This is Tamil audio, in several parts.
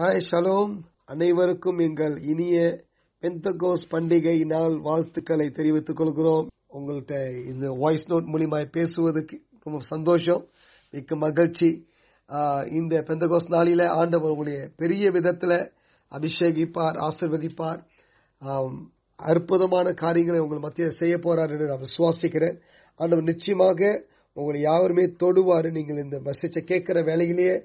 ஹாய் ஷலோம் அனைவருக்கும் எங்கள் இனிய பெந்தகோஸ் பண்டிகை நாள் வாழ்த்துக்களை தெரிவித்துக் கொள்கிறோம் உங்கள்கிட்ட இந்த வாய்ஸ் நோட் மூலிமா பேசுவதற்கு ரொம்ப சந்தோஷம் மிக்க மகிழ்ச்சி இந்த பெந்தகோஸ் நாளில ஆண்டவர் உங்களுடைய பெரிய விதத்துல அபிஷேகிப்பார் ஆசிர்வதிப்பார் அற்புதமான காரியங்களை உங்கள் மத்திய செய்ய போறார் என்று நான் விசுவாசிக்கிறேன் ஆண்டவர் நிச்சயமாக உங்களை யாருமே தொடுவார் நீங்கள் இந்த மெசேஜை கேட்கிற வேலையிலேயே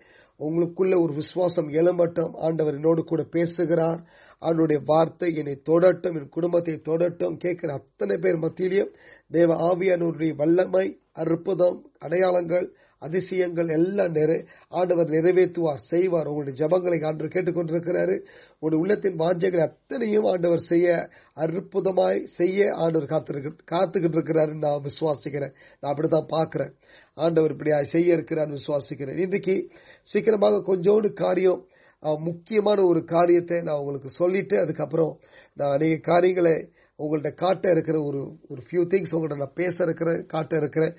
உங்களுக்குள்ள ஒரு விசுவாசம் எழும்பட்டும் ஆண்டவர் என்னோடு கூட பேசுகிறார் அவனுடைய வார்த்தை என்னை தொடட்டும் என் குடும்பத்தை தொடட்டும் கேட்கிற அத்தனை பேர் மத்தியிலையும் தேவ ஆவியானுடைய வல்லமை அற்புதம் அடையாளங்கள் அதிசயங்கள் எல்லாம் நிறை ஆண்டவர் நிறைவேற்றுவார் செய்வார் உங்களுடைய ஜபங்களை ஆண்டவர் கேட்டுக்கொண்டிருக்கிறாரு உங்களுடைய உள்ளத்தின் வாஞ்சைகளை அத்தனையும் ஆண்டவர் செய்ய அற்புதமாய் செய்ய ஆண்டவர் காத்திருக்கு காத்துக்கிட்டு இருக்கிறாரு நான் விசுவாசிக்கிறேன் நான் அப்படித்தான் பார்க்கிறேன் ஆண்டவர் இப்படி செய்ய இருக்கிறார் விசுவாசிக்கிறேன் இன்றைக்கு சீக்கிரமாக கொஞ்சோடு காரியம் முக்கியமான ஒரு காரியத்தை நான் உங்களுக்கு சொல்லிட்டு அதுக்கப்புறம் நான் அநேக காரியங்களை உங்கள்கிட்ட காட்ட இருக்கிற ஒரு ஒரு ஃபியூ திங்ஸ் உங்கள்கிட்ட நான் பேச இருக்கிறேன் காட்ட இருக்கிறேன்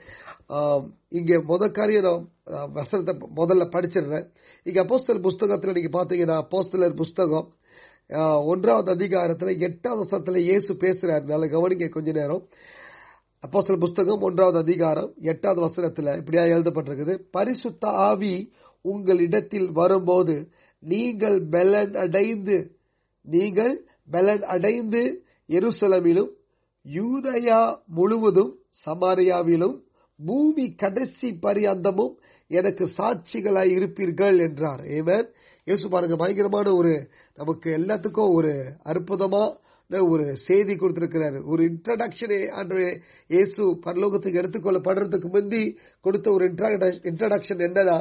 இங்கே முத காரியம் நான் வசனத்தை முதல்ல படிச்சிடுறேன் இங்கே அப்போஸ்தல் புஸ்தகத்தில் நீங்கள் பார்த்தீங்கன்னா அப்போஸ்தலர் புஸ்தகம் ஒன்றாவது அதிகாரத்தில் எட்டாவது வருஷத்தில் இயேசு பேசுகிறார் நல்ல கவனிங்க கொஞ்ச நேரம் அப்போ சில புஸ்தகம் ஒன்றாவது அதிகாரம் எட்டாவது வசனத்தில் இப்படியா எழுதப்பட்டிருக்குது பரிசுத்த ஆவி உங்கள் இடத்தில் வரும்போது நீங்கள் பெலன் அடைந்து நீங்கள் பெலன் அடைந்து எருசலமிலும் யூதயா முழுவதும் சமாரியாவிலும் பூமி கடைசி பரியந்தமும் எனக்கு சாட்சிகளாய் இருப்பீர்கள் என்றார் ஏவர் யோசிச்சு பாருங்க பயங்கரமான ஒரு நமக்கு எல்லாத்துக்கும் ஒரு அற்புதமா ஒரு செய்தி கொடுத்திருக்கிறார் ஒரு இன்ட்ரடக்ஷனே ஆண்டு இயேசு பரலோகத்துக்கு எடுத்துக்கொள்ளப்படுறதுக்கு முந்தி கொடுத்த ஒரு இன்ட்ரடக்ஷன் என்னன்னா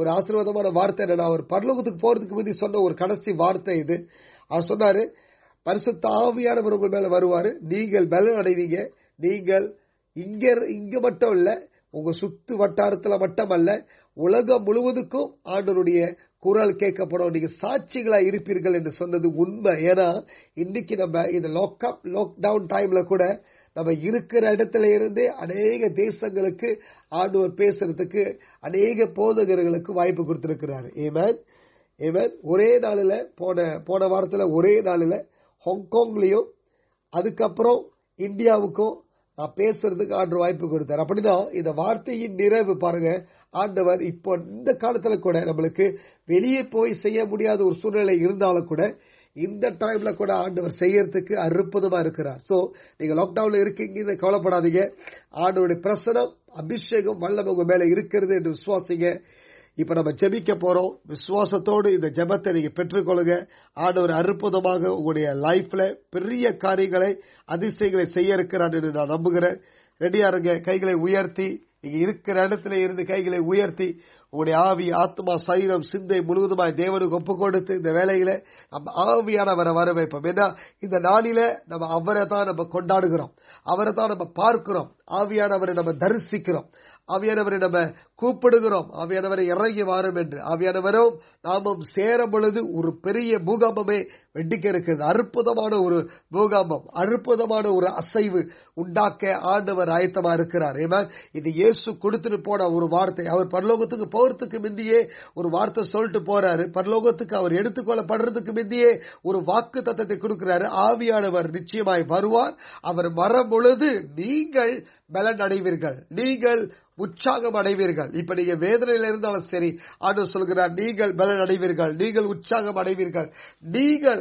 ஒரு ஆசீர்வாதமான வார்த்தை என்னன்னா அவர் பரலோகத்துக்கு போறதுக்கு முந்தி சொன்ன ஒரு கடைசி வார்த்தை இது அவர் சொன்னாரு பரிசு தாவியானவர் உங்கள் மேல வருவாரு நீங்கள் பலன் அடைவீங்க நீங்கள் இங்க இங்க மட்டும் இல்ல உங்க சுத்து வட்டாரத்துல மட்டும் அல்ல உலகம் முழுவதுக்கும் ஆண்டனுடைய குரல் கேட்கப்படும் நீங்க சாட்சிகளா இருப்பீர்கள் என்று சொன்னது உண்மை ஏன்னா இன்னைக்கு நம்ம இந்த லாக்அப் லாக்டவுன் டைம்ல கூட நம்ம இருக்கிற இடத்துல இருந்தே அநேக தேசங்களுக்கு ஆண்டவர் பேசுறதுக்கு அநேக போதகர்களுக்கு வாய்ப்பு கொடுத்திருக்கிறார் ஏமேன் ஏமேன் ஒரே நாளில் போன போன வாரத்தில் ஒரே நாளில் ஹாங்காங்லேயும் அதுக்கப்புறம் இந்தியாவுக்கும் நான் பேசுறதுக்கு ஆண்டு வாய்ப்பு கொடுத்தார் அப்படிதான் இந்த வார்த்தையின் நிறைவு பாருங்க ஆண்டவர் இப்போ இந்த காலத்துல கூட நம்மளுக்கு வெளியே போய் செய்ய முடியாத ஒரு சூழ்நிலை இருந்தாலும் கூட இந்த டைம்ல கூட ஆண்டவர் செய்யறதுக்கு அற்புதமா இருக்கிறார் சோ நீங்க லாக்டவுன்ல இருக்கீங்கன்னு கவலைப்படாதீங்க ஆண்டவருடைய பிரசனம் அபிஷேகம் வல்லவங்க மேல இருக்கிறது என்று விசுவாசிங்க இப்ப நம்ம ஜெபிக்க போறோம் விசுவாசத்தோடு இந்த ஜெபத்தை நீங்க பெற்றுக்கொள்ளுங்க ஆண்டவர் அற்புதமாக உங்களுடைய லைஃப்ல பெரிய காரியங்களை அதிசயங்களை செய்ய இருக்கிறார் என்று நான் நம்புகிறேன் ரெடியா இருங்க கைகளை உயர்த்தி நீங்க இருக்கிற இடத்துல இருந்து கைகளை உயர்த்தி உங்களுடைய ஆவி ஆத்மா சைரம் சிந்தை முழுவதுமாய் தேவனுக்கு ஒப்பு கொடுத்து இந்த வேலையில நம்ம ஆவியானவரை வர வரவேற்போம் ஏன்னா இந்த நாளில நம்ம அவரை தான் நம்ம கொண்டாடுகிறோம் அவரை தான் நம்ம பார்க்கிறோம் ஆவியானவரை நம்ம தரிசிக்கிறோம் ஆவியானவரை நம்ம கூப்பிடுகிறோம் அவையானவரை இறங்கி வாரும் என்று அவையானவரோ நாமும் சேரும் பொழுது ஒரு பெரிய பூகம்பமே வெடிக்க இருக்கிறது அற்புதமான ஒரு பூகம்பம் அற்புதமான ஒரு அசைவு உண்டாக்க ஆண்டவர் ஆயத்தமா இருக்கிறார் ஏமா இது இயேசு கொடுத்துட்டு போன ஒரு வார்த்தை அவர் பரலோகத்துக்கு போறதுக்கு முந்தியே ஒரு வார்த்தை சொல்லிட்டு போறாரு பரலோகத்துக்கு அவர் எடுத்துக்கொள்ளப்படுறதுக்கு முந்தியே ஒரு வாக்கு தத்தத்தை கொடுக்கிறாரு ஆவியானவர் நிச்சயமாய் வருவார் அவர் வரும் பொழுது நீங்கள் பலன் அடைவீர்கள் நீங்கள் உற்சாகம் அடைவீர்கள் இப்ப நீங்க வேதனையில இருந்தாலும் சரி ஆண்டு சொல்கிறார் நீங்கள் பலன் அடைவீர்கள் நீங்கள் உற்சாகம் அடைவீர்கள் நீங்கள்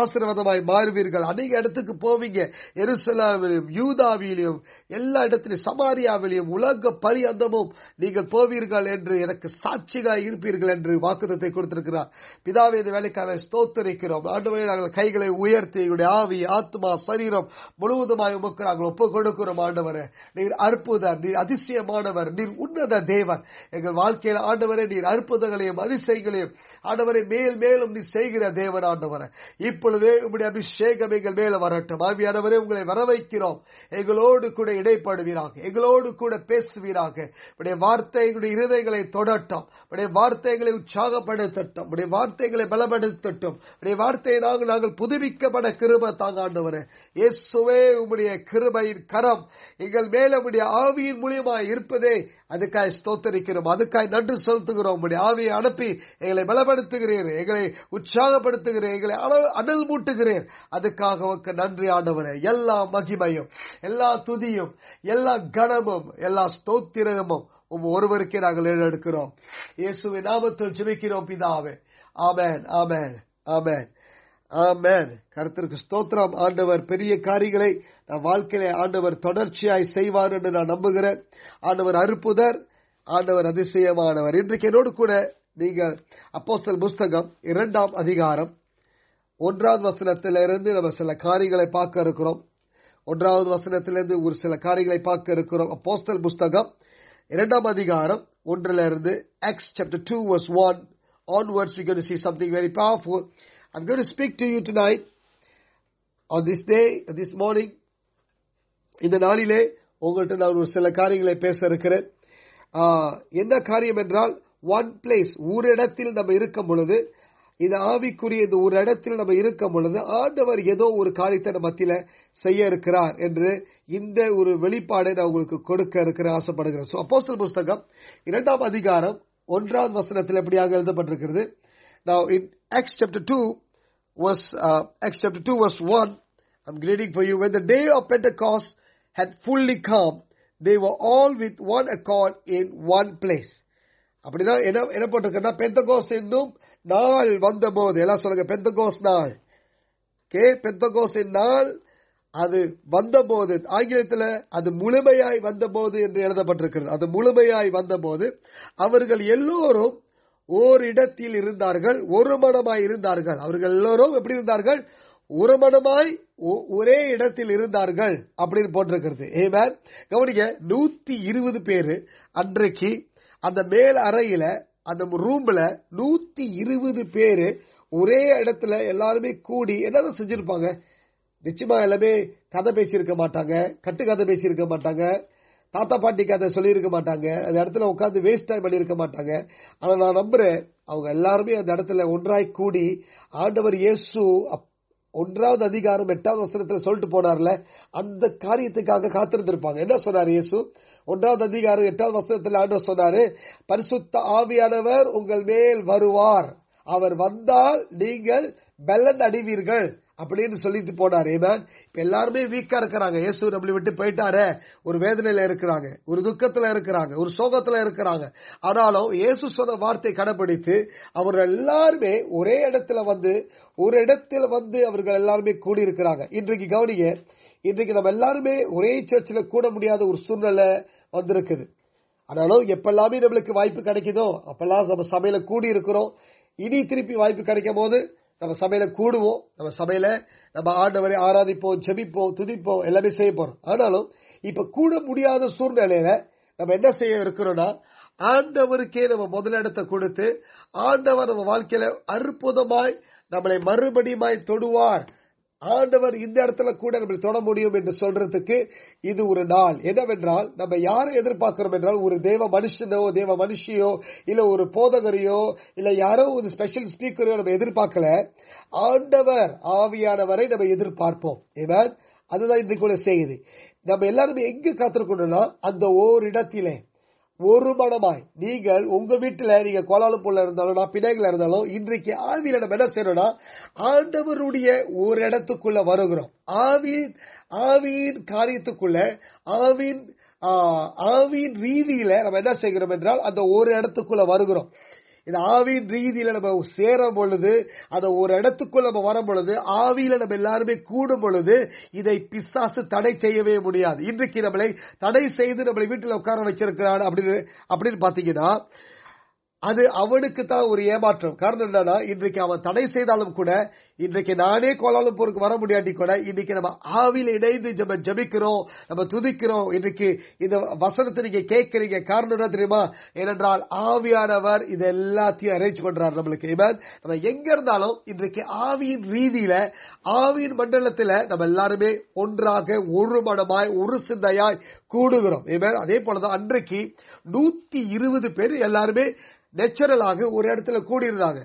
ஆசீர்வாதமாய் மாறுவீர்கள் அநேக இடத்துக்கு போவீங்க எருசலாவிலும் யூதாவிலும் எல்லா இடத்திலும் சமாரியாவிலும் உலக பரியந்தமும் நீங்கள் போவீர்கள் என்று எனக்கு சாட்சிகளாய் இருப்பீர்கள் என்று வாக்குதத்தை கொடுத்திருக்கிறார் பிதாவே இந்த வேலைக்காக ஸ்தோத்தரிக்கிறோம் ஆண்டு நாங்கள் கைகளை உயர்த்தி ஆவி ஆத்மா சரீரம் முழுவதுமாய் உமக்கு நாங்கள் ஒப்புக் கொடுக்கிறோம் ஆண்டவரை நீர் அற்புதர் நீர் அதிசயமானவர் நீர் உன்னத தேவன் எங்கள் வாழ்க்கையில் ஆண்டவரை நீர் அற்புதங்களையும் அதிசயங்களையும் ஆண்டவரை மேல் மேலும் நீ செய்கிற தேவன் ஆண்டவரை இப்பொழுதே உங்களுடைய அபிஷேகம் எங்கள் மேல வரட்டும் ஆவியானவரே உங்களை வரவைக்கிறோம் எங்களோடு கூட இடைப்படுவீராக எங்களோடு கூட பேசுவீராக உடைய வார்த்தை எங்களுடைய இருதயங்களை தொடட்டும் உடைய வார்த்தைகளை உற்சாகப்படுத்தட்டும் உடைய வார்த்தைகளை பலப்படுத்தட்டும் உடைய வார்த்தையை நாங்கள் நாங்கள் புதுப்பிக்கப்பட கிருப தாங்க ஆண்டவரே இயேசுவே உங்களுடைய கிருபையின் கரம் எங்கள் மேல உடைய ஆவியின் மூலியமா இருப்பதே அதுக்காய் ஸ்தோத்தரிக்கிறோம் அதுக்காய் நன்றி செலுத்துகிறோம் உடைய ஆவியை அனுப்பி எங்களை பலப்படுத்துகிறீர் எங்களை உற்சாகப்படுத்துகிறேன் எங்களை அனல் மூட்டுகிறீர் அதுக்காக உனக்கு நன்றி ஆண்டவரே எல்லா மகிமையும் எல்லா துதியும் எல்லா கனமும் எல்லா ஸ்தோத்திரமும் ஒருவருக்கே நாங்கள் ஏழெடுக்கிறோம் இயேசுவின் நாமத்தில் ஜெபிக்கிறோம் பிதாவே ஆமேன் ஆமேன் ஆமேன் ஆமேன் கருத்திற்கு ஸ்தோத்திரம் ஆண்டவர் பெரிய காரியங்களை வாழ்க்கையில ஆண்டவர் தொடர்ச்சியாய் செய்வார் என்று நான் நம்புகிறேன் ஆண்டவர் அற்புதர் ஆண்டவர் அதிசயமானவர் இன்றைக்கு என்னோடு கூட நீங்க அப்போஸ்தல் புஸ்தகம் இரண்டாம் அதிகாரம் ஒன்றாவது வசனத்திலிருந்து நம்ம சில காரியங்களை பார்க்க இருக்கிறோம் ஒன்றாவது வசனத்திலிருந்து ஒரு சில காரியங்களை பார்க்க இருக்கிறோம் அப்போஸ்தல் புஸ்தகம் இரண்டாம் அதிகாரம் ஒன்றுல இருந்து Acts chapter two verse one on we're going to see something very powerful. I'm going to speak to you tonight this this day, this இந்த நாளிலே உங்கள்கிட்ட நான் ஒரு சில காரியங்களை பேச இருக்கிறேன் என்ன காரியம் என்றால் ஒன் பிளேஸ் ஒரு இடத்தில் நம்ம இருக்கும் பொழுது இந்த ஆவிக்குரிய இந்த ஒரு இடத்தில் நம்ம இருக்கும் பொழுது ஆண்டவர் ஏதோ ஒரு காரியத்தை நம்ம மத்தியில் செய்ய இருக்கிறார் என்று இந்த ஒரு வெளிப்பாடை நான் உங்களுக்கு கொடுக்க இருக்கிற ஆசைப்படுகிறேன் அப்போஸ்தல் புஸ்தகம் இரண்டாம் அதிகாரம் ஒன்றாவது வசனத்தில் எப்படியாக எழுதப்பட்டிருக்கிறது நான் in Acts two 2 was uh, Acts chapter 2 verse 1 I'm reading for you when the day of Pentecost had fully come, they were all with one accord in one place. அப்படிதான் என்ன என்ன போட்டிருக்குன்னா பெந்தகோஸ் என்னும் நாள் வந்தபோது எல்லாம் சொல்லுங்க பெந்தகோஸ் நாள் கே பெந்தகோஸின் நாள் அது வந்தபோது ஆங்கிலத்தில் அது முழுமையாய் வந்தபோது என்று எழுதப்பட்டிருக்கிறது அது முழுமையாய் வந்தபோது அவர்கள் எல்லோரும் ஓரிடத்தில் இருந்தார்கள் ஒரு மனமாய் இருந்தார்கள் அவர்கள் எல்லோரும் எப்படி இருந்தார்கள் ஒரு மனமாய் ஒரே இடத்தில் இருந்தார்கள் அப்படின்னு போட்டிருக்கிறது ஏமேன் கவனிக்க நூத்தி இருபது பேரு அன்றைக்கு அந்த மேல் அறையில அந்த ரூம்ல நூத்தி இருபது பேரு ஒரே இடத்துல எல்லாருமே கூடி என்னதான் செஞ்சிருப்பாங்க நிச்சயமா எல்லாமே கதை பேசியிருக்க மாட்டாங்க கட்டு கதை பேசியிருக்க மாட்டாங்க தாத்தா பாட்டிக்கு அதை சொல்லியிருக்க மாட்டாங்க அந்த இடத்துல உட்காந்து வேஸ்ட் டைம் பண்ணியிருக்க மாட்டாங்க ஆனால் நான் நம்புறேன் அவங்க எல்லாருமே அந்த இடத்துல ஒன்றாய் கூடி ஆண்டவர் இயேசு ஒன்றாவது அதிகாரம் எட்டாவது வசனத்தில் சொல்லிட்டு போனார்ல அந்த காரியத்துக்காக காத்திருந்திருப்பாங்க என்ன சொன்னார் இயேசு ஒன்றாவது அதிகாரம் எட்டாவது வசனத்தில் ஆண்டு சொன்னாரு பரிசுத்த ஆவியானவர் உங்கள் மேல் வருவார் அவர் வந்தால் நீங்கள் பெல்லன் அடிவீர்கள் அப்படின்னு சொல்லிட்டு போனார் ஏமேன் இப்ப எல்லாருமே வீக்கா இருக்கிறாங்க இயேசு நம்மளை விட்டு போயிட்டாரே ஒரு வேதனையில இருக்கிறாங்க ஒரு துக்கத்துல இருக்கிறாங்க ஒரு சோகத்துல இருக்கிறாங்க ஆனாலும் இயேசு சொன்ன வார்த்தை கடைபிடித்து அவர்கள் எல்லாருமே ஒரே இடத்துல வந்து ஒரு இடத்துல வந்து அவர்கள் எல்லாருமே கூடி இருக்கிறாங்க இன்றைக்கு கவனிங்க இன்றைக்கு நம்ம எல்லாருமே ஒரே சர்ச்சில் கூட முடியாத ஒரு சூழ்நிலை வந்திருக்குது ஆனாலும் எப்பெல்லாமே நம்மளுக்கு வாய்ப்பு கிடைக்குதோ அப்பெல்லாம் நம்ம சபையில கூடி இருக்கிறோம் இனி திருப்பி வாய்ப்பு கிடைக்கும் போது நம்ம சபையில கூடுவோம் நம்ம சபையில நம்ம ஆண்டவரை ஆராதிப்போம் ஜெபிப்போம் துதிப்போம் எல்லாமே செய்ய போறோம் ஆனாலும் இப்ப கூட முடியாத சூழ்நிலையில நம்ம என்ன செய்ய இருக்கிறோம்னா ஆண்டவருக்கே நம்ம முதலிடத்தை கொடுத்து ஆண்டவர் நம்ம வாழ்க்கையில அற்புதமாய் நம்மளை மறுபடியுமாய் தொடுவார் ஆண்டவர் இந்த இடத்துல கூட நம்ம தொட முடியும் என்று சொல்றதுக்கு இது ஒரு நாள் என்னவென்றால் நம்ம யாரை எதிர்பார்க்கிறோம் என்றால் ஒரு தேவ மனுஷனோ தேவ மனுஷியோ இல்ல ஒரு போதகரையோ இல்ல யாரோ ஒரு ஸ்பெஷல் ஸ்பீக்கரையோ நம்ம எதிர்பார்க்கல ஆண்டவர் ஆவியானவரை நம்ம எதிர்பார்ப்போம் அதுதான் அதுதான் கூட செய்யுது நம்ம எல்லாருமே எங்க காத்திருக்கணும்னா அந்த ஓரிடத்திலே ஒரு மனமாய் நீங்கள் உங்க வீட்டுல நீங்க கோலாலுப்பூர்ல இருந்தாலும் நான் பிணைகள இருந்தாலும் இன்றைக்கு ஆவியில நம்ம என்ன செய்யறோம்னா ஆண்டவருடைய ஒரு இடத்துக்குள்ள வருகிறோம் ஆவியின் ஆவியின் காரியத்துக்குள்ள ஆவின் ஆவின் ரீதியில நம்ம என்ன செய்கிறோம் என்றால் அந்த ஒரு இடத்துக்குள்ள வருகிறோம் இந்த ஆவியின் ரீதியில நம்ம சேரும் பொழுது அதை ஒரு இடத்துக்குள்ள நம்ம வரும் பொழுது ஆவியில நம்ம எல்லாருமே கூடும் பொழுது இதை பிசாசு தடை செய்யவே முடியாது இன்றைக்கு நம்மளை தடை செய்து நம்மளை வீட்டில் உட்கார வச்சிருக்கிறான் அப்படின்னு அப்படின்னு பாத்தீங்கன்னா அது அவனுக்கு தான் ஒரு ஏமாற்றம் காரணம் என்னன்னா இன்றைக்கு அவன் தடை செய்தாலும் கூட இன்றைக்கு நானே கோலாலம்பூருக்கு வர முடியாட்டி கூட இன்னைக்கு நம்ம ஆவியில் இணைந்து நம்ம ஜபிக்கிறோம் நம்ம துதிக்கிறோம் இன்றைக்கு இந்த வசனத்தை நீங்க கேட்கறீங்க காரணம் என்ன தெரியுமா ஏனென்றால் ஆவியானவர் இது எல்லாத்தையும் அரேஞ்ச் பண்றாரு நம்மளுக்கு நம்ம எங்க இருந்தாலும் இன்றைக்கு ஆவியின் ரீதியில ஆவியின் மண்டலத்தில் நம்ம எல்லாருமே ஒன்றாக ஒரு மனமாய் ஒரு சிந்தையாய் கூடுகிறோம் அதே போலதான் அன்றைக்கு நூத்தி இருபது பேர் எல்லாருமே நேச்சுரலாக ஒரு இடத்துல கூடியிருந்தாங்க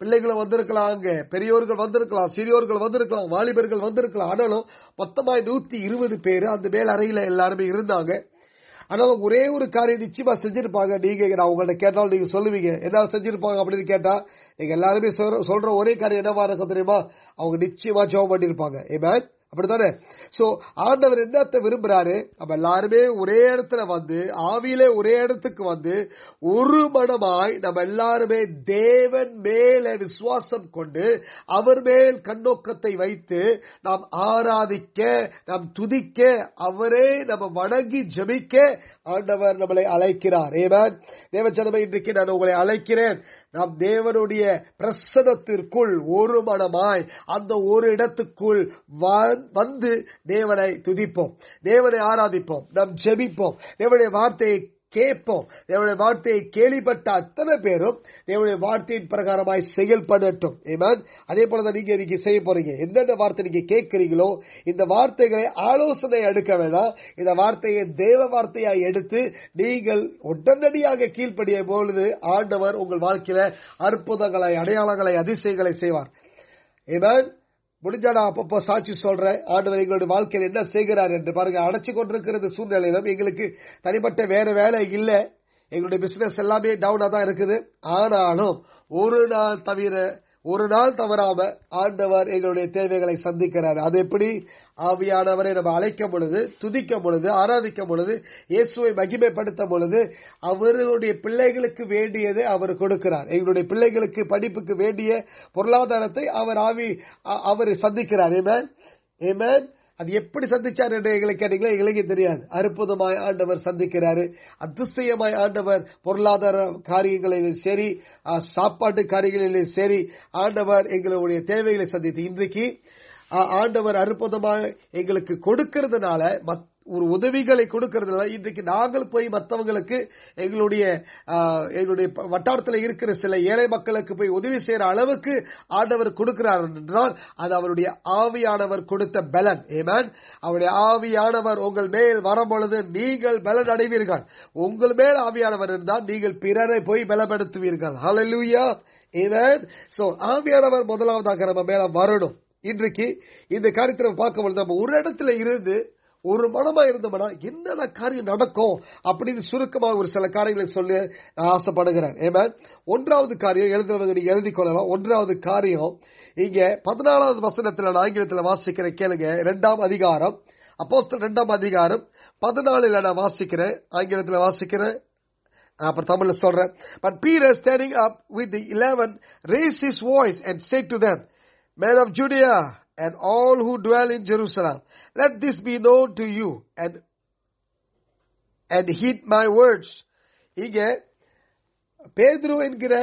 பிள்ளைகளும் வந்திருக்கலாம் அங்க பெரியோர்கள் வந்திருக்கலாம் சிறியோர்கள் வந்திருக்கலாம் வாலிபர்கள் வந்திருக்கலாம் ஆனாலும் மொத்தமா நூத்தி இருபது பேர் அந்த மேல் அறையில எல்லாருமே இருந்தாங்க ஆனாலும் ஒரே ஒரு காரியம் நிச்சயமா செஞ்சிருப்பாங்க நீங்க நான் உங்கள்ட்ட கேட்டாலும் நீங்க சொல்லுவீங்க என்ன செஞ்சிருப்பாங்க அப்படின்னு கேட்டா நீங்க எல்லாருமே சொல்ற ஒரே காரியம் என்னவா இருக்கும் தெரியுமா அவங்க நிச்சயமா ஜோம் பண்ணிருப்பாங்க ஏ மேன் அப்படித்தானே சோ ஆண்டவர் என்னத்தை விரும்புறாரு நம்ம எல்லாருமே ஒரே இடத்துல வந்து ஆவியிலே ஒரே இடத்துக்கு வந்து ஒரு மனமாய் நம்ம எல்லாருமே தேவன் மேல விசுவாசம் கொண்டு அவர் மேல் கண்ணோக்கத்தை வைத்து நாம் ஆராதிக்க நாம் துதிக்க அவரே நம்ம வணங்கி ஜபிக்க ஆண்டவர் நம்மளை அழைக்கிறார் ஏவன் தேவச்சனமை இன்றைக்கு நான் உங்களை அழைக்கிறேன் நாம் தேவனுடைய பிரசதத்திற்குள் ஒரு மனமாய் அந்த ஒரு இடத்துக்குள் வந்து தேவனை துதிப்போம் தேவனை ஆராதிப்போம் நாம் ஜெபிப்போம் தேவனுடைய வார்த்தையை கேட்போம் தேவனுடைய வார்த்தையை கேள்விப்பட்ட அத்தனை பேரும் தேவனுடைய வார்த்தையின் பிரகாரமாய் செயல்படட்டும் ஏமான் அதே போலதான் நீங்க இன்னைக்கு செய்ய போறீங்க எந்தெந்த வார்த்தை நீங்க கேட்கிறீங்களோ இந்த வார்த்தைகளை ஆலோசனை எடுக்க வேண்டாம் இந்த வார்த்தையை தேவ வார்த்தையாய் எடுத்து நீங்கள் உடனடியாக கீழ்ப்படிய பொழுது ஆண்டவர் உங்கள் வாழ்க்கையில அற்புதங்களை அடையாளங்களை அதிசயங்களை செய்வார் ஏமான் நான் அப்பப்போ சாட்சி சொல்றேன் ஆண்டவர் எங்களுடைய வாழ்க்கையில் என்ன செய்கிறார் என்று பாருங்க அடைச்சு கொண்டிருக்கிறது சூழ்நிலையிலும் எங்களுக்கு தனிப்பட்ட வேற வேலை இல்லை எங்களுடைய பிசினஸ் எல்லாமே டவுனா தான் இருக்குது ஆனாலும் ஒரு நாள் தவிர ஒரு நாள் தவறாம ஆண்டவர் எங்களுடைய தேவைகளை சந்திக்கிறார் அது எப்படி ஆவியானவரை நம்ம அழைக்கும் பொழுது துதிக்கும் பொழுது ஆராதிக்கும் பொழுது இயேசுவை மகிமைப்படுத்தும் பொழுது அவருடைய பிள்ளைகளுக்கு வேண்டியதை அவர் கொடுக்கிறார் எங்களுடைய பிள்ளைகளுக்கு படிப்புக்கு வேண்டிய பொருளாதாரத்தை அவர் ஆவி அவர் சந்திக்கிறார் ஏமேன் ஏமேன் அது எப்படி சந்திச்சார் என்று எங்களை கேட்டீங்களா எங்களுக்கு தெரியாது அற்புதமாய் ஆண்டவர் சந்திக்கிறாரு அதிசயமாய் ஆண்டவர் பொருளாதார காரியங்களிலும் சரி சாப்பாட்டு காரியங்களிலும் சரி ஆண்டவர் எங்களுடைய தேவைகளை சந்தித்து இன்றைக்கு ஆண்டவர் அற்புதமாக எங்களுக்கு கொடுக்கிறதுனால மற்ற ஒரு உதவிகளை கொடுக்கறதில்ல இன்றைக்கு நாங்கள் போய் மற்றவங்களுக்கு எங்களுடைய எங்களுடைய வட்டாரத்தில் இருக்கிற சில ஏழை மக்களுக்கு போய் உதவி செய்யற அளவுக்கு ஆண்டவர் கொடுக்கிறார் என்றால் அது அவருடைய ஆவியானவர் கொடுத்த பலன் ஏமேன் அவருடைய ஆவியானவர் உங்கள் மேல் வரும்பொழுது நீங்கள் பலன் அடைவீர்கள் உங்கள் மேல் ஆவியானவர் இருந்தால் நீங்கள் பிறரை போய் பலப்படுத்துவீர்கள் ஏமேன் ஆவியானவர் முதலாவதாக நம்ம மேல வரணும் இன்றைக்கு இந்த காரியத்தை பார்க்கும்பொழுது நம்ம ஒரு இடத்துல இருந்து ஒரு மனமா இருந்தோம்னா என்னென்ன காரியம் நடக்கும் அப்படின்னு சுருக்கமாக ஒரு சில காரியங்களை சொல்லி ஆசைப்படுகிறேன் ஏமா ஒன்றாவது காரியம் எழுதுறவங்க நீங்க எழுதி கொள்ளலாம் ஒன்றாவது காரியம் இங்க பதினாலாவது வசனத்துல நான் ஆங்கிலத்தில் வாசிக்கிற கேளுங்க இரண்டாம் அதிகாரம் அப்போ ரெண்டாம் அதிகாரம் பதினாலுல நான் வாசிக்கிறேன் ஆங்கிலத்தில் வாசிக்கிறேன் அப்புறம் தமிழ்ல சொல்றேன் but Peter standing up with eleven raised his voice and said to them men of Judea and all who dwell in Jerusalem Let this be known to you and and heed my words இங்கே பேதுரு என்கிற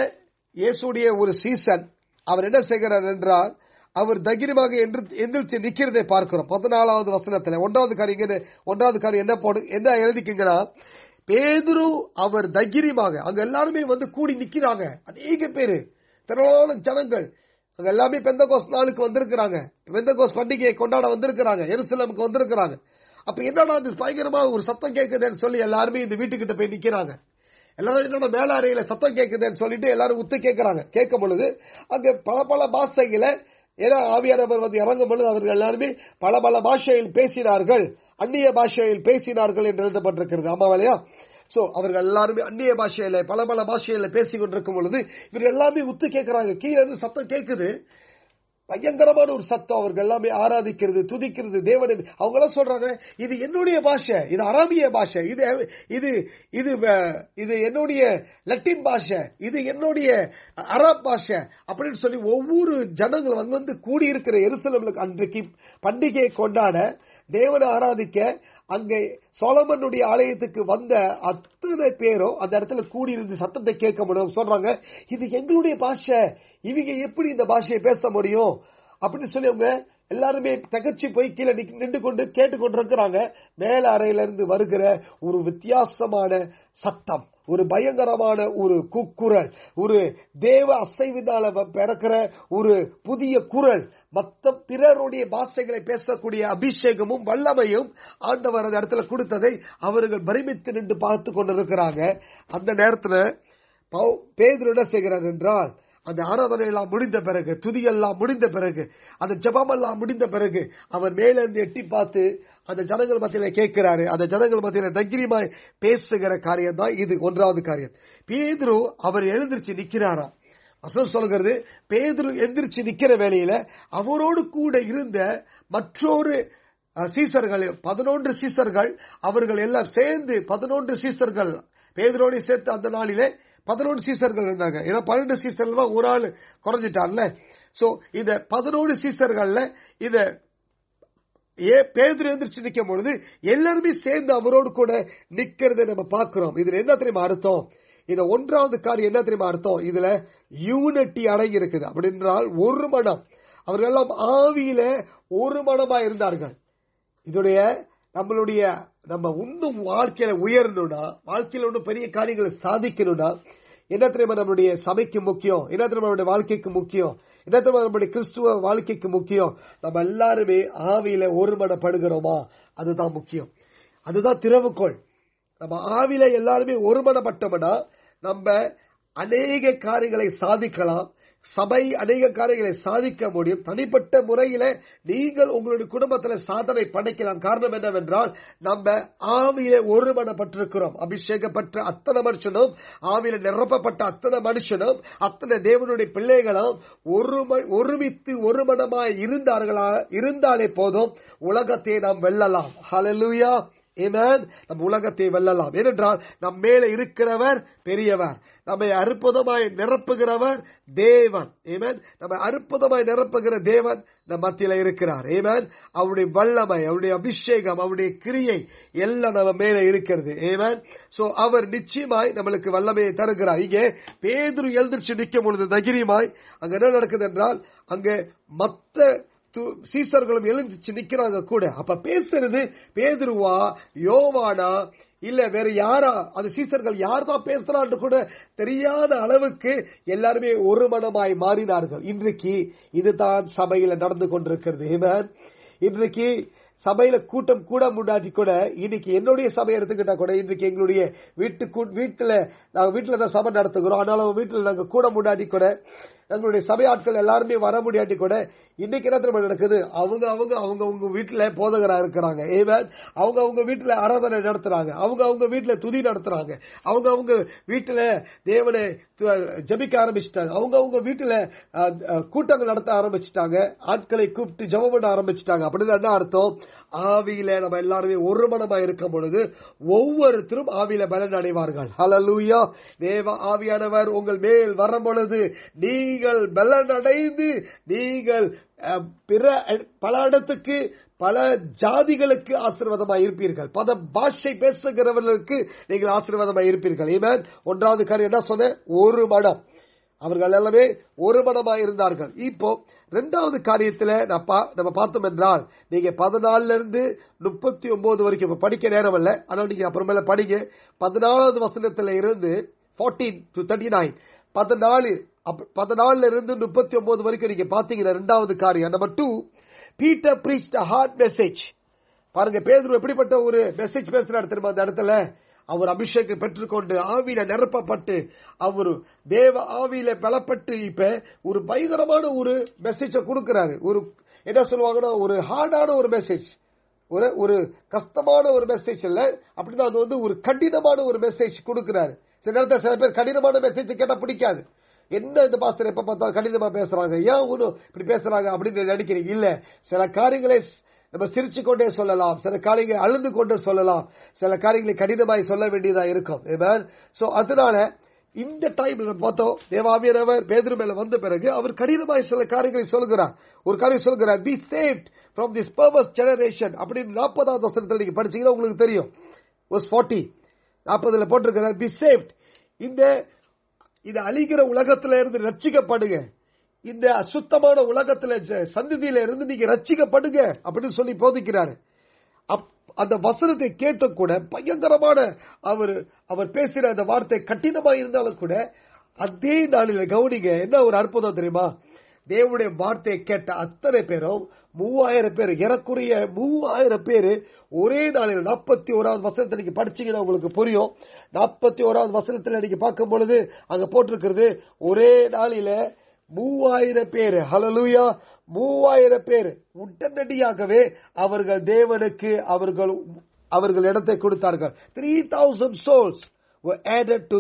இயேசுடைய ஒரு சீசன் அவர் என்ன செய்கிறார் என்றால் அவர் தகிரமாக எந்திரிச்சு நிக்கிறதை பார்க்கிறோம் பதினாலாவது வசனத்தில் ஒன்றாவது காரியம் ஒன்றாவது காரியம் என்ன போடு என்ன எழுதிக்கீங்கன்னா பேதுரு அவர் தகிரியமாக அங்க எல்லாருமே வந்து கூடி நிக்கிறாங்க அநேக பேரு திரளான ஜனங்கள் அவங்க எல்லாமே பெந்த கோஸ் நாளுக்கு வந்திருக்கிறாங்க பெந்த கோஸ் பண்டிகையை கொண்டாட வந்திருக்கிறாங்க எருசலமுக்கு வந்திருக்கிறாங்க அப்ப என்னடா அது பயங்கரமா ஒரு சத்தம் கேட்குதுன்னு சொல்லி எல்லாருமே இந்த வீட்டுக்கிட்ட போய் நிக்கிறாங்க எல்லாரும் என்னோட மேல அறையில சத்தம் கேட்குதுன்னு சொல்லிட்டு எல்லாரும் உத்து கேட்கிறாங்க கேட்கும் பொழுது அங்க பல பல பாஷைகளை ஏன்னா ஆவியானவர் வந்து இறங்கும் பொழுது அவர்கள் எல்லாருமே பல பல பாஷையில் பேசினார்கள் அந்நிய பாஷையில் பேசினார்கள் என்று எழுதப்பட்டிருக்கிறது ஆமா சோ அவர்கள் எல்லாருமே அந்நிய பாஷையில பல பல பாஷையில பேசிக் கொண்டிருக்கும் பொழுது இவர்கள் எல்லாமே உத்து கேட்கிறாங்க கீழே இருந்து சத்தம் கேட்குது பயங்கரமான ஒரு சத்தம் அவர்கள் எல்லாமே ஆராதிக்கிறது துதிக்கிறது தேவனை அவங்க எல்லாம் சொல்றாங்க இது என்னுடைய பாஷை இது அராமிய பாஷை இது இது இது இது என்னுடைய லட்டின் பாஷை இது என்னுடைய அராப் பாஷை அப்படின்னு சொல்லி ஒவ்வொரு ஜனங்கள் வந்து கூடியிருக்கிற எருசலம்களுக்கு அன்றைக்கு பண்டிகையை கொண்டாட தேவனை ஆராதிக்க அங்கே சோலமனுடைய ஆலயத்துக்கு வந்த அத்தனை பேரும் அந்த இடத்துல கூடியிருந்து சத்தத்தை கேட்க முடியும் சொல்றாங்க இது எங்களுடைய பாஷை இவங்க எப்படி இந்த பாஷையை பேச முடியும் அப்படின்னு சொல்லி அவங்க எல்லாருமே தகச்சு போய் கீழே நின்று கொண்டு கேட்டுக்கொண்டிருக்கிறாங்க மேல அறையிலிருந்து வருகிற ஒரு வித்தியாசமான சத்தம் ஒரு பயங்கரமான ஒரு குக்குரல் ஒரு தேவ அசைவினால பிறக்கிற ஒரு புதிய குரல் மத்த பிறருடைய பாஷைகளை பேசக்கூடிய அபிஷேகமும் வல்லமையும் ஆண்டவர் அந்த இடத்துல கொடுத்ததை அவர்கள் பரிமித்து நின்று பார்த்து கொண்டிருக்கிறாங்க அந்த நேரத்தில் பேதர் என்ன செய்கிறார் என்றால் அந்த ஆராதனை எல்லாம் முடிந்த பிறகு துதியெல்லாம் முடிந்த பிறகு அந்த எல்லாம் முடிந்த பிறகு அவர் இருந்து எட்டி பார்த்து அந்த ஜனங்கள் மத்தியில கேட்கிறாரு அந்த ஜனங்கள் மத்தியில தைரியமாய் பேசுகிற காரியம் தான் இது ஒன்றாவது காரியம் பேதுரு அவர் எழுந்திருச்சு நிக்கிறாரா வசனம் சொல்கிறது பேதுரு எந்திரிச்சு நிக்கிற வேலையில அவரோடு கூட இருந்த மற்றொரு சீசர்கள் பதினொன்று சீசர்கள் அவர்கள் எல்லாம் சேர்ந்து பதினொன்று சீசர்கள் பேதுரோடு சேர்த்து அந்த நாளிலே பதினோரு சீசர்கள் இருந்தாங்க ஏன்னா பன்னெண்டு சீசர்ல தான் ஒரு ஆள் குறைஞ்சிட்டான்ல ஸோ இந்த பதினோரு சீசர்கள்ல இத ஏ பேதர் எந்திரிச்சு நிற்கும் பொழுது எல்லாருமே சேர்ந்து அவரோடு கூட நிக்கிறத நம்ம பார்க்கிறோம் இதுல என்ன தெரியுமா அர்த்தம் இந்த ஒன்றாவது காரியம் என்ன தெரியுமா அர்த்தம் இதுல யூனிட்டி அடங்கி இருக்குது அப்படின்றால் ஒரு மனம் அவர்கள் எல்லாம் ஆவியில ஒரு மனமா இருந்தார்கள் இதோடைய நம்மளுடைய நம்ம இன்னும் வாழ்க்கையில உயரணும்னா வாழ்க்கையில ஒன்றும் பெரிய காரியங்களை சாதிக்கணும்னா என்ன தெரியுமா நம்மளுடைய சபைக்கு முக்கியம் என்ன தெரியுமா நம்மளுடைய வாழ்க்கைக்கு முக்கியம் என்ன தெரியுமா நம்மளுடைய கிறிஸ்துவ வாழ்க்கைக்கு முக்கியம் நம்ம எல்லாருமே ஆவியில ஒருமனப்படுகிறோமா அதுதான் முக்கியம் அதுதான் திறவுகோள் நம்ம ஆவில எல்லாருமே ஒருமனப்பட்டோம்னா நம்ம அநேக காரியங்களை சாதிக்கலாம் சபை அநேக காரியங்களை சாதிக்க முடியும் தனிப்பட்ட முறையில நீங்கள் உங்களுடைய குடும்பத்தில் சாதனை படைக்கலாம் காரணம் என்னவென்றால் நம்ம ஆவியில ஒருமனப்பட்டிருக்கிறோம் அபிஷேகப்பட்ட அத்தனை மனுஷனும் ஆவியில நிரப்பப்பட்ட அத்தனை மனுஷனும் அத்தனை தேவனுடைய பிள்ளைகளும் ஒரு ஒருமித்து ஒரு இருந்தார்களா இருந்தாலே போதும் உலகத்தை நாம் வெல்லலாம் ஹலலூயா நம் உலகத்தை வெல்லலாம் ஏனென்றால் நம் மேலே இருக்கிறவர் பெரியவர் நம்மை அற்புதமாய் நிரப்புகிறவர் தேவன் ஏமேன் நம்ம அற்புதமாய் நிரப்புகிற தேவன் நம் மத்தியில இருக்கிறார் ஏமேன் அவருடைய வல்லமை அவருடைய அபிஷேகம் அவருடைய கிரியை எல்லாம் நம்ம மேல இருக்கிறது ஏமேன் சோ அவர் நிச்சயமாய் நம்மளுக்கு வல்லமையை தருகிறார் இங்கே பேதுரு எழுந்திரிச்சு நிற்கும் பொழுது தைரியமாய் அங்க என்ன நடக்குது என்றால் அங்க மத்த சீசர்களும் எழுந்துச்சு நிக்கிறாங்க கூட அப்ப பேசுறது பேதுருவா யோவானா இல்ல வேற யாரா அது சீசர்கள் யார் தான் பேசுறான்னு கூட தெரியாத அளவுக்கு எல்லாருமே ஒரு மனமாய் மாறினார்கள் இன்றைக்கு இதுதான் சபையில நடந்து கொண்டிருக்கிறது இன்றைக்கு சபையில கூட்டம் கூட முன்னாடி கூட இன்னைக்கு என்னுடைய சபை எடுத்துக்கிட்டா கூட இன்றைக்கு எங்களுடைய வீட்டு வீட்டுல நாங்க வீட்டுல தான் சபை நடத்துகிறோம் ஆனாலும் வீட்டுல நாங்க கூட முன்னாடி கூட நம்மளுடைய சபை ஆட்கள் எல்லாருமே வர முடியாட்டி கூட இன்னைக்கு என்ன நடக்குது அவங்க அவங்க அவங்க அவங்க வீட்டுல போதகரா இருக்கிறாங்க ஏவன் அவங்க அவங்க வீட்டுல ஆராதனை நடத்துறாங்க அவங்க அவங்க வீட்டுல துதி நடத்துறாங்க அவங்க அவங்க வீட்டுல தேவனை ஜபிக்க ஆரம்பிச்சிட்டாங்க அவங்க அவங்க வீட்டுல கூட்டங்கள் நடத்த ஆரம்பிச்சிட்டாங்க ஆட்களை கூப்பிட்டு ஜபம் பண்ண ஆரம்பிச்சிட்டாங்க அப்படின்னு என்ன அர்த்தம் ஆவியில நம்ம எல்லாருமே ஒரு மனமா இருக்கும் பொழுது ஒவ்வொருத்தரும் ஆவியில பலன் அடைவார்கள் ஹலலூயா தேவ ஆவியானவர் உங்கள் மேல் வரும் பொழுது நீங்கள் பலன் அடைந்து நீங்கள் பிற பல இடத்துக்கு பல ஜாதிகளுக்கு ஆசீர்வாதமாக இருப்பீர்கள் பத பாஷை பேசுகிறவர்களுக்கு நீங்கள் ஆசீர்வாதமாக இருப்பீர்கள் ஏமேன் ஒன்றாவது காரியம் என்ன சொன்ன ஒரு மனம் அவர்கள் எல்லாமே ஒரு மனமாக இருந்தார்கள் இப்போ ரெண்டாவது காரியத்தில் நம்ம பார்த்தோம் என்றால் நீங்க பதினாலுல இருந்து முப்பத்தி ஒன்பது வரைக்கும் படிக்க நேரம் இல்லை ஆனால் நீங்க அப்புறமேல படிங்க பதினாலாவது வசனத்துல இருந்து ஃபோர்டீன் டு தேர்ட்டி நைன் பதினாலு பதினாலுல இருந்து முப்பத்தி ஒன்பது வரைக்கும் நீங்க பாத்தீங்கன்னா ரெண்டாவது காரியம் number two Peter preach hard message பாருங்க பேதுரு எப்படிப்பட்ட ஒரு மெசேஜ் பேசுறாரு திரும்ப அந்த இடத்துல அவர் அபிஷேகம் பெற்றுக்கொண்டு ஆவியில நிரப்பப்பட்டு அவர் தேவ ஆவியில பலப்பட்டு இப்ப ஒரு பயங்கரமான ஒரு மெசேஜ கொடுக்கிறாரு ஒரு என்ன சொல்லுவாங்கன்னா ஒரு ஹார்டான ஒரு மெசேஜ் ஒரு ஒரு கஷ்டமான ஒரு மெசேஜ் இல்ல அப்படின்னா அது வந்து ஒரு கடினமான ஒரு மெசேஜ் கொடுக்கிறாரு சில நேரத்தில் சில பேர் கடினமான மெசேஜ் கேட்டா பிடிக்காது என்ன இந்த பாஸ்டர் எப்ப பார்த்தாலும் கடினமா பேசுறாங்க ஏன் ஒன்றும் இப்படி பேசுறாங்க அப்படின்னு நினைக்கிறீங்க இல்ல சில காரியங்களை நம்ம சிரிச்சு கொண்டே சொல்லலாம் சில காரியங்களை அழுந்து கொண்டே சொல்லலாம் சில காரியங்களை கடினமாய் சொல்ல வேண்டியதா இருக்கும் சோ அதனால இந்த டைம்ல பார்த்தோம் தேவாமியரவர் பேதர் மேல வந்த பிறகு அவர் கடினமாய் சில காரியங்களை சொல்கிறார் ஒரு காரியம் சொல்கிறார் be saved from this perverse generation அப்படின்னு நாற்பதாவது வசனத்தில் நீங்க படிச்சீங்கன்னா உங்களுக்கு தெரியும் வாஸ் ஃபார்ட்டி நாற்பதுல போட்டிருக்கிறார் பி சேஃப்ட் இந்த இது அழிகிற உலகத்தில இருந்து ரச்சிக்கப்படுங்க இந்த அசுத்தமான உலகத்தில் சந்ததியில இருந்து நீங்க ரச்சிக்கப்படுங்க அப்படின்னு சொல்லி போதிக்கிறாரு அந்த வசனத்தை கேட்ட கூட பயங்கரமான அவர் அவர் பேசுகிற அந்த வார்த்தை கட்டினமா இருந்தாலும் கூட அதே நாளில் கவுனிங்க என்ன ஒரு அற்புதம் தெரியுமா தேவனுடைய வார்த்தையை கேட்ட அத்தனை பேரும் மூவாயிரம் பேர் இறக்குறைய மூவாயிரம் பேர் ஒரே நாளில் நாற்பத்தி ஓராவது வசனத்தை நீங்க படிச்சீங்கன்னா உங்களுக்கு புரியும் நாற்பத்தி ஓராவது வசனத்தில் நீங்க பார்க்கும் பொழுது அங்க போட்டிருக்கிறது ஒரே நாளில மூவாயிரம் பேர் ஹலலுயா மூவாயிரம் பேர் உடனடியாகவே அவர்கள் தேவனுக்கு அவர்கள் அவர்கள் இடத்தை கொடுத்தார்கள் த்ரீ தௌசண்ட் சோல்ஸ்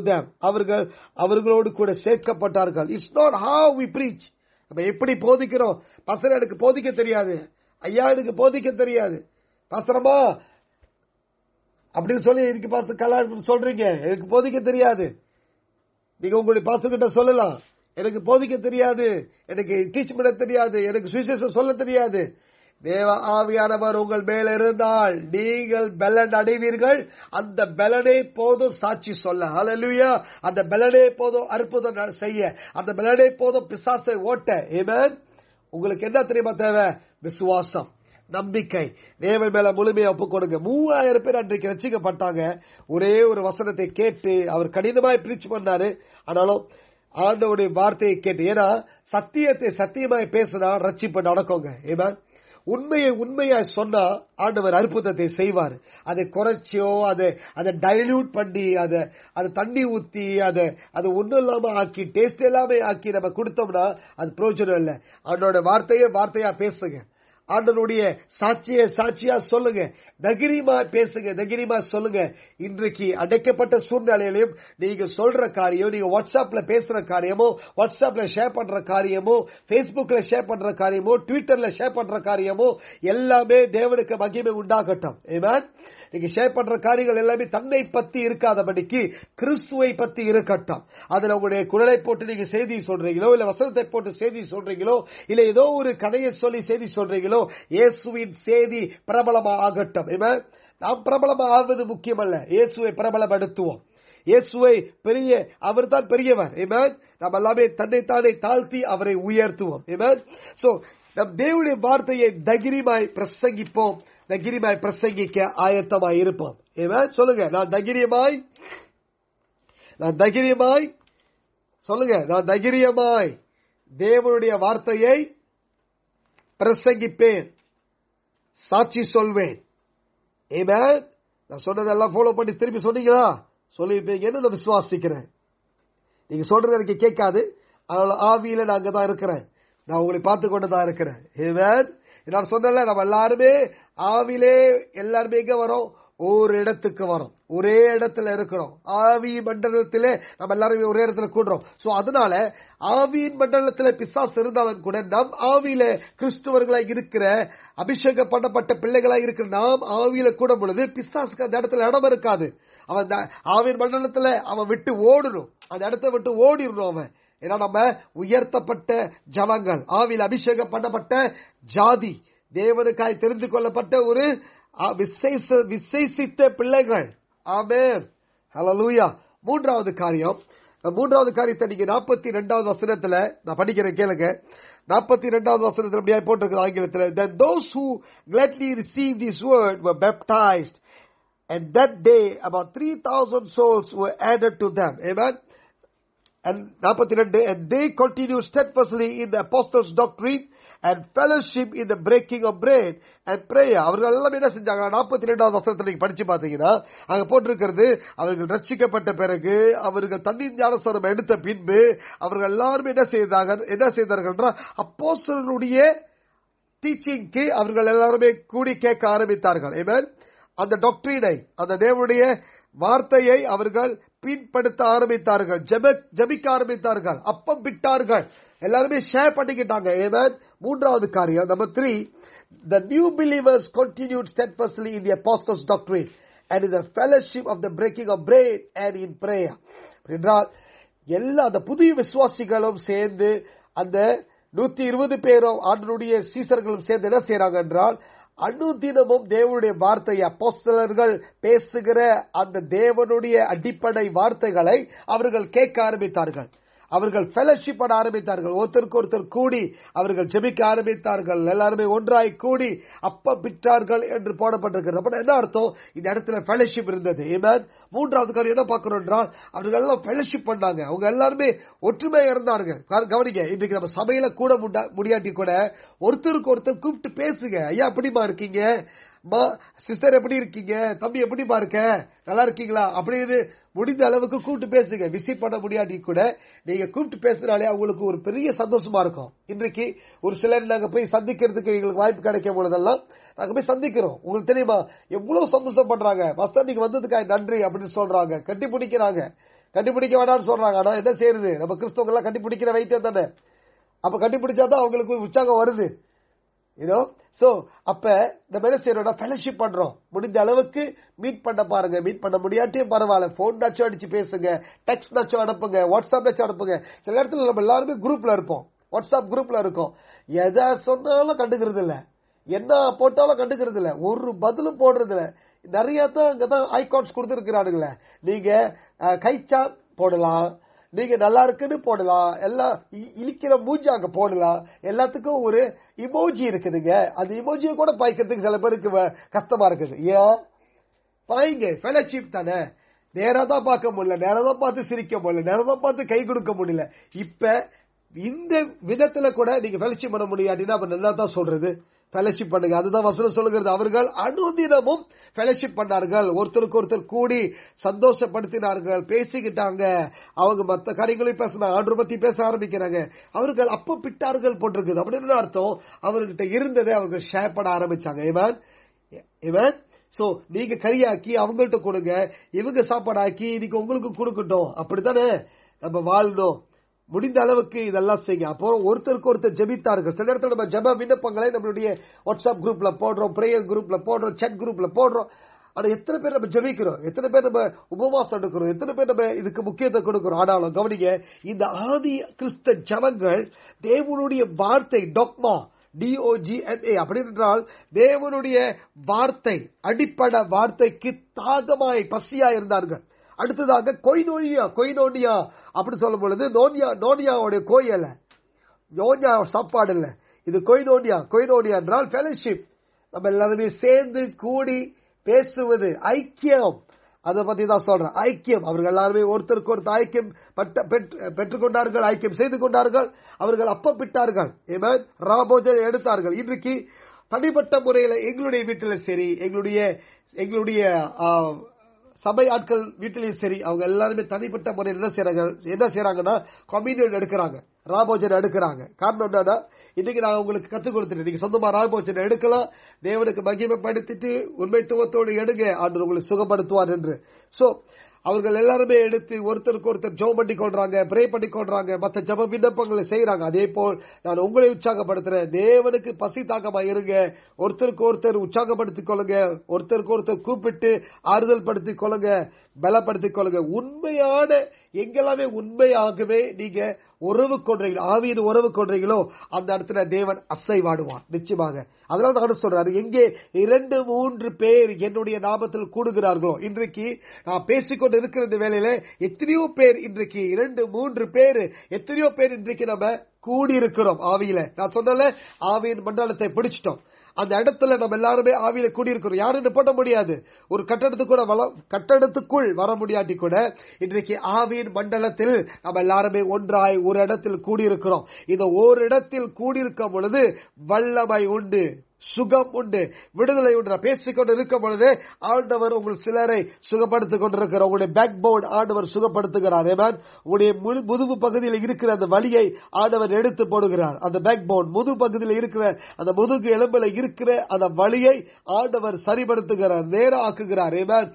தேம் அவர்கள் அவர்களோடு கூட சேர்க்கப்பட்டார்கள் it's not how we preach நம்ம எப்படி போதிக்கிறோம் பசர எனக்கு போதிக்க தெரியாது ஐயா எனக்கு போதிக்க தெரியாது பசரமா அப்படின்னு சொல்லி இன்னைக்கு பாச கலாட்டம் சொல்றீங்க எனக்கு போதிக்க தெரியாது நீங்க உங்களுடைய பசங்க கிட்ட சொல்லலாம் எனக்கு போதிக்க தெரியாது எனக்கு டீச் பண்ண தெரியாது எனக்கு சுவிசேஷம் சொல்ல தெரியாது தேவ ஆவியானவர் உங்கள் மேல இருந்தால் நீங்கள் பெலன் அடைவீர்கள் அந்த பெலனே போதும் சாட்சி சொல்ல அலலுயா அந்த பெலனே போதும் அற்புதம் செய்ய அந்த பெலனே போதும் பிசாசை ஓட்ட ஏமன் உங்களுக்கு என்ன தெரியுமா தேவை விசுவாசம் நம்பிக்கை தேவன் மேல முழுமையை ஒப்பு கொடுங்க மூவாயிரம் பேர் அன்றைக்கு ரசிக்கப்பட்டாங்க ஒரே ஒரு வசனத்தை கேட்டு அவர் கடினமாய் பிரிச்சு பண்ணாரு ஆனாலும் ஆண்டவுடைய வார்த்தையை கேட்டு ஏன்னா சத்தியத்தை சத்தியமாய் பேசுனா ரட்சிப்பு நடக்குங்க ஏமா உண்மையை உண்மையா சொன்னா ஆண்டவர் அற்புதத்தை செய்வார் அதை குறைச்சியோ அதை அதை டைல்யூட் பண்ணி அதை அதை தண்ணி ஊத்தி அதை அதை ஒன்றும் இல்லாம ஆக்கி டேஸ்ட் எல்லாமே ஆக்கி நம்ம கொடுத்தோம்னா அது பிரயோஜனம் இல்லை அவனோட வார்த்தையை வார்த்தையா பேசுங்க ஆண்டனுடைய சாட்சிய சாட்சியா சொல்லுங்க நகிரிமா பேசுங்க நகிரிமா சொல்லுங்க இன்றைக்கு அடைக்கப்பட்ட சூழ்நிலையிலையும் நீங்க சொல்ற காரியம் நீங்க வாட்ஸ்அப்ல பேசுற காரியமோ வாட்ஸ்அப்ல ஷேர் பண்ற காரியமோ பேஸ்புக்ல ஷேர் பண்ற காரியமோ ட்விட்டர்ல ஷேர் பண்ற காரியமோ எல்லாமே தேவனுக்கு மகிமை உண்டாகட்டும் ஏமான் நீங்க ஷேர் பண்ற காரியங்கள் எல்லாமே தன்னை பத்தி இருக்காதபடிக்கு கிறிஸ்துவை பத்தி இருக்கட்டும் அதுல உங்களுடைய குரலை போட்டு நீங்க செய்தி சொல்றீங்களோ இல்ல வசனத்தை போட்டு செய்தி சொல்றீங்களோ இல்ல ஏதோ ஒரு கதையை சொல்லி செய்தி சொல்றீங்களோ இயேசுவின் செய்தி பிரபலமாகட்டும் ஆகட்டும் இவன் நாம் பிரபலம் ஆவது முக்கியமல்ல இயேசுவை பிரபலப்படுத்துவோம் இயேசுவை பெரிய அவர் தான் பெரியவர் ஏமேன் நாம் எல்லாமே தன்னைத்தானே தாழ்த்தி அவரை உயர்த்துவோம் சோ நம் தேவனுடைய வார்த்தையை தகிரிமாய் பிரசங்கிப்போம் தகிரிமாய் பிரசங்கிக்க ஆயத்தமாய் இருப்போம் ஏமேன் சொல்லுங்க நான் தகிரியமாய் நான் தகிரியமாய் சொல்லுங்க நான் தகிரியமாய் தேவனுடைய வார்த்தையை பிரசங்கிப்பேன் சாட்சி சொல்வேன் ஏமேன் நான் சொன்னதெல்லாம் ஃபாலோ பண்ணி திரும்பி சொன்னீங்களா சொல்லியிருப்பீங்கன்னு நான் விசுவாசிக்கிறேன் நீங்க சொல்றது எனக்கு கேட்காது அதனால ஆவியில அங்கே தான் இருக்கிறேன் நான் உங்களை பார்த்து கொண்டு தான் இருக்கிறேன் ஏமேன் நான் சொன்னல நம்ம எல்லாருமே ஆவிலே எல்லாருமே இங்கே வரோம் ஒரு இடத்துக்கு வரும் ஒரே இடத்துல இருக்கிறோம் ஆவி மண்டலத்திலே நம்ம எல்லாரும் ஒரே இடத்துல கூடுறோம் சோ அதனால ஆவியின் மண்டலத்தில் பிசாஸ் இருந்தாலும் கூட நம் ஆவியில கிறிஸ்துவர்களா இருக்கிற அபிஷேகம் பண்ணப்பட்ட பிள்ளைகளா இருக்கிற நாம் ஆவியில கூடும் பொழுது பிசாஸ்க்கு அந்த இடத்துல இடம் இருக்காது அவன் ஆவியின் மண்டலத்துல அவன் விட்டு ஓடணும் அந்த இடத்த விட்டு ஓடிடணும் அவன் ஏன்னா நம்ம உயர்த்தப்பட்ட ஜனங்கள் ஆவியில் அபிஷேகம் பண்ணப்பட்ட ஜாதி தேவனுக்காய் தெரிந்து கொள்ளப்பட்ட ஒரு விசேஷ விசேஷித்த பிள்ளைகள் ஆமே ஹலலூயா மூன்றாவது காரியம் மூன்றாவது காரியத்தை நீங்க நாற்பத்தி ரெண்டாவது வசனத்துல நான் படிக்கிறேன் கேளுங்க நாற்பத்தி ரெண்டாவது வசனத்தில் அப்படியே போட்டிருக்குது ஆங்கிலத்தில் then those who gladly received this word were baptized and that day about 3000 souls were added to them amen and 42 and they continued steadfastly in the apostles doctrine and fellowship in the breaking of bread and prayer அவர்கள் எல்லாம் என்ன செஞ்சாங்க நாற்பத்தி ரெண்டாவது வசனத்தை நீங்க படிச்சு பாத்தீங்கன்னா அங்க போட்டிருக்கிறது அவர்கள் ரட்சிக்கப்பட்ட பிறகு அவர்கள் தண்ணீர் ஞானஸ்தானம் எடுத்த பின்பு அவர்கள் எல்லாருமே என்ன செய்தாங்க என்ன செய்தார்கள் அப்போ சிலருடைய டீச்சிங்க்கு அவர்கள் எல்லாருமே கூடி கேட்க ஆரம்பித்தார்கள் அந்த டாக்டரினை அந்த தேவனுடைய வார்த்தையை அவர்கள் பின்படுத்த ஆரம்பித்தார்கள் ஜபிக்க ஆரம்பித்தார்கள் அப்பம் விட்டார்கள் எல்லாருமே ஷேர் பண்ணிக்கிட்டாங்க ஏவன் மூன்றாவது காரியம் number three the new believers continued steadfastly in the pastors doctrine and in the fellowship of the breaking of bread and in prayer என்றால் எல்லா அந்த புதிய விசுவாசிகளும் சேர்ந்து அந்த நூத்தி இருபது பேரும் ஆண்டனுடைய சீசர்களும் சேர்ந்து என்ன செய்யறாங்க என்றால் அனுதினமும் தேவனுடைய வார்த்தை அப்போஸ்தலர்கள் பேசுகிற அந்த தேவனுடைய அடிப்படை வார்த்தைகளை அவர்கள் கேட்க ஆரம்பித்தார்கள் அவர்கள் ஃபெலோஷிப் பண்ண ஆரம்பித்தார்கள் ஒருத்தருக்கு ஒருத்தர் கூடி அவர்கள் ஜெபிக்க ஆரம்பித்தார்கள் எல்லாருமே ஒன்றாய் கூடி அப்ப பிற்றார்கள் என்று போடப்பட்டிருக்கிறது அப்ப என்ன அர்த்தம் இந்த இடத்துல ஃபெலோஷிப் இருந்தது மூன்றாவது காரியம் என்ன பார்க்கணும் என்றால் அவர்கள் எல்லாம் ஃபெலோஷிப் பண்ணாங்க அவங்க எல்லாருமே ஒற்றுமை இருந்தார்கள் கவனிங்க இன்றைக்கு நம்ம சபையில கூட முடியாட்டி கூட ஒருத்தருக்கு ஒருத்தர் கூப்பிட்டு பேசுங்க ஐயா அப்படிமா இருக்கீங்க சிஸ்டர் எப்படி இருக்கீங்க தம்பி எப்படி இருக்க நல்லா இருக்கீங்களா அப்படின்னு முடிந்த அளவுக்கு கூப்பிட்டு பேசுங்க விசிட் பண்ண முடியாட்டி கூட நீங்க கூப்பிட்டு பேசுனாலே அவங்களுக்கு ஒரு பெரிய சந்தோஷமா இருக்கும் இன்றைக்கு ஒரு சிலர் நாங்க போய் சந்திக்கிறதுக்கு எங்களுக்கு வாய்ப்பு கிடைக்கும் பொழுதெல்லாம் நாங்க போய் சந்திக்கிறோம் உங்களுக்கு தெரியுமா எவ்வளவு சந்தோஷம் பண்றாங்க நீங்க வந்ததுக்காக நன்றி அப்படின்னு சொல்றாங்க கட்டி பிடிக்கிறாங்க கண்டுபிடிக்க வேண்டாம்னு சொல்றாங்க ஆனா என்ன செய்யுது நம்ம கிறிஸ்தவங்க கண்டுபிடிக்கிற வைத்தியம் தானே அப்ப கண்டுபிடிச்சாதான் அவங்களுக்கு உற்சாகம் வருது இதோ சோ அப்ப இந்த என்ன செய்யறோம் ஃபெலோஷிப் பண்றோம் முடிந்த அளவுக்கு மீட் பண்ண பாருங்க மீட் பண்ண முடியாட்டியும் பரவாயில்ல போன்னாச்சும் அடிச்சு பேசுங்க டெக்ஸ்ட் நாச்சும் அனுப்புங்க வாட்ஸ்அப் வாட்ஸ்அப்னாச்சும் அனுப்புங்க சில இடத்துல நம்ம எல்லாருமே குரூப்ல இருப்போம் வாட்ஸ்அப் குரூப்ல இருக்கோம் எதை சொன்னாலும் கண்டுக்கிறது இல்ல என்ன போட்டாலும் கண்டுக்கிறது இல்ல ஒரு பதிலும் போடுறது இல்ல நிறைய தான் அங்கதான் ஐகான்ஸ் கொடுத்துருக்கிறானுங்களே நீங்க கைச்சா போடலாம் நீங்க நல்லா இருக்குன்னு போடலாம் எல்லாம் இழிக்கிற மூஞ்சி அங்க போடலாம் எல்லாத்துக்கும் ஒரு இமோஜி இருக்குதுங்க அந்த இமோஜியை கூட பாய்க்கிறதுக்கு சில பேருக்கு கஷ்டமா இருக்குது ஏன் பாய்ங்க ஃபெலோஷிப் தானே நேரா தான் பார்க்க முடியல நேரா தான் பார்த்து சிரிக்க முடியல நேரா தான் பார்த்து கை கொடுக்க முடியல இப்ப இந்த விதத்துல கூட நீங்க ஃபெலோஷிப் பண்ண முடியாது அப்படின்னா நல்லா தான் சொல்றது ஃபெலோஷிப் பண்ணுங்க அதுதான் வசனம் சொல்லுகிறது அவர்கள் அனுதினமும் ஃபெலோஷிப் பண்ணார்கள் ஒருத்தருக்கு ஒருத்தர் கூடி சந்தோஷப்படுத்தினார்கள் பேசிக்கிட்டாங்க அவங்க மற்ற காரியங்களையும் பேசினா ஆண்டு பத்தி பேச ஆரம்பிக்கிறாங்க அவர்கள் அப்ப பிட்டார்கள் போட்டிருக்குது அப்படின்னு அர்த்தம் அவர்கிட்ட இருந்ததை அவர்கள் ஷேர் பண்ண ஆரம்பிச்சாங்க இவன் இவன் சோ நீங்க கரியாக்கி அவங்கள்ட்ட கொடுங்க இவங்க சாப்பாடாக்கி இன்னைக்கு உங்களுக்கு கொடுக்கட்டும் அப்படித்தானே நம்ம வாழ்ந்தோம் முடிந்த அளவுக்கு இதெல்லாம் செய்யுங்க அப்போ ஒருத்தருக்கு ஒருத்தர் ஜெபித்தார்கள் சில இடத்துல நம்ம ஜப விண்ணப்பங்களை நம்மளுடைய வாட்ஸ்அப் குரூப்ல போடுறோம் பிரேயர் குரூப்ல போடுறோம் செட் குரூப்ல போடுறோம் ஆனா எத்தனை பேர் நம்ம ஜெபிக்கிறோம் எத்தனை பேர் நம்ம உபவாசம் எடுக்கிறோம் எத்தனை பேர் நம்ம இதுக்கு முக்கியத்துவம் கொடுக்கிறோம் ஆனாலும் கவனிங்க இந்த ஆதி கிறிஸ்த ஜனங்கள் தேவனுடைய வார்த்தை டொக்மா டிஓஜிஎன்ஏ அப்படின்றால் தேவனுடைய வார்த்தை அடிப்படை வார்த்தைக்கு தாகமாய் பசியா இருந்தார்கள் அடுத்ததாக கொய்னோனியா கொய்னோனியா அப்படின்னு சொல்லும் பொழுது நோனியா நோனியாவுடைய கோயில் நோனியா சாப்பாடு இல்லை இது கொய்னோனியா கொய்னோனியா என்றால் ஃபெலோஷிப் நம்ம எல்லாருமே சேர்ந்து கூடி பேசுவது ஐக்கியம் அதை பத்தி தான் சொல்றேன் ஐக்கியம் அவர்கள் எல்லாருமே ஒருத்தருக்கு ஒருத்தர் ஐக்கியம் பெற்றுக்கொண்டார்கள் ஐக்கியம் செய்து கொண்டார்கள் அவர்கள் அப்பப்பிட்டார்கள் ராபோஜன் எடுத்தார்கள் இன்றைக்கு தனிப்பட்ட முறையில் எங்களுடைய வீட்டில் சரி எங்களுடைய எங்களுடைய சபை ஆட்கள் வீட்டிலையும் சரி அவங்க எல்லாருமே தனிப்பட்ட முறையில் என்ன செய்யறாங்க என்ன செய்யறாங்கன்னா கம்யூனியன் எடுக்கிறாங்க ராபோஜன் எடுக்கிறாங்க காரணம் என்னன்னா இன்னைக்கு நான் உங்களுக்கு கத்துக் கொடுத்துட்டேன் நீங்க சொந்தமா ராபோஜன் எடுக்கலாம் தேவனுக்கு மகிமைப்படுத்திட்டு உண்மைத்துவத்தோடு எடுங்க ஆண்டு உங்களுக்கு சுகப்படுத்துவார் என்று சோ அவர்கள் எல்லாருமே எடுத்து ஒருத்தருக்கு ஒருத்தர் ஜெபம் பண்ணி கொள்றாங்க பிரே பண்ணி கொள்றாங்க மற்ற ஜப விண்ணப்பங்களை செய்யறாங்க அதே போல் நான் உங்களை உற்சாகப்படுத்துறேன் தேவனுக்கு பசி தாக்கமா இருங்க ஒருத்தருக்கு ஒருத்தர் உற்சாகப்படுத்திக் கொள்ளுங்க ஒருத்தருக்கு ஒருத்தர் கூப்பிட்டு ஆறுதல் படுத்திக் கொள்ளுங்க பலப்படுத்திக் கொள்ளுங்க உண்மையான எங்கெல்லாமே உண்மையாகவே நீங்க உறவு கொள்றீங்களோ ஆவியின் உறவு கொள்றீங்களோ அந்த இடத்துல தேவன் அசைவாடுவார் நிச்சயமாக அதனால தான் சொல்றாரு எங்கே இரண்டு மூன்று பேர் என்னுடைய நாமத்தில் கூடுகிறார்களோ இன்றைக்கு நான் பேசிக்கொண்டு இருக்கிற இந்த வேலையில எத்தனையோ பேர் இன்றைக்கு இரண்டு மூன்று பேர் எத்தனையோ பேர் இன்றைக்கு நம்ம கூடியிருக்கிறோம் ஆவியில நான் சொன்னல ஆவியின் மண்டலத்தை பிடிச்சிட்டோம் அந்த இடத்துல நம்ம எல்லாருமே ஆவியில கூடியிருக்கிறோம் என்ன போட முடியாது ஒரு கட்டடத்துக்குள்ள கட்டடத்துக்குள் வர முடியாட்டி கூட இன்றைக்கு ஆவியின் மண்டலத்தில் நம்ம எல்லாருமே ஒன்றாய் ஒரு இடத்தில் கூடியிருக்கிறோம் இந்த ஓரிடத்தில் கூடியிருக்கும் பொழுது வல்லமை உண்டு சுகம் உண்டு விடுதலை உண்டு பேசிக்கொண்டு இருக்கும் பொழுது ஆண்டவர் உங்கள் சிலரை சுகப்படுத்திக் கொண்டிருக்கிறார் உங்களுடைய பேக் போர்டு ஆண்டவர் சுகப்படுத்துகிறார் உங்களுடைய முதுகு பகுதியில் இருக்கிற அந்த வழியை ஆண்டவர் எடுத்து போடுகிறார் அந்த பேக் போர்டு முது பகுதியில் இருக்கிற அந்த முதுகு எலும்பில் இருக்கிற அந்த வழியை ஆண்டவர் சரிபடுத்துகிறார் ஆக்குகிறார் ஏமான்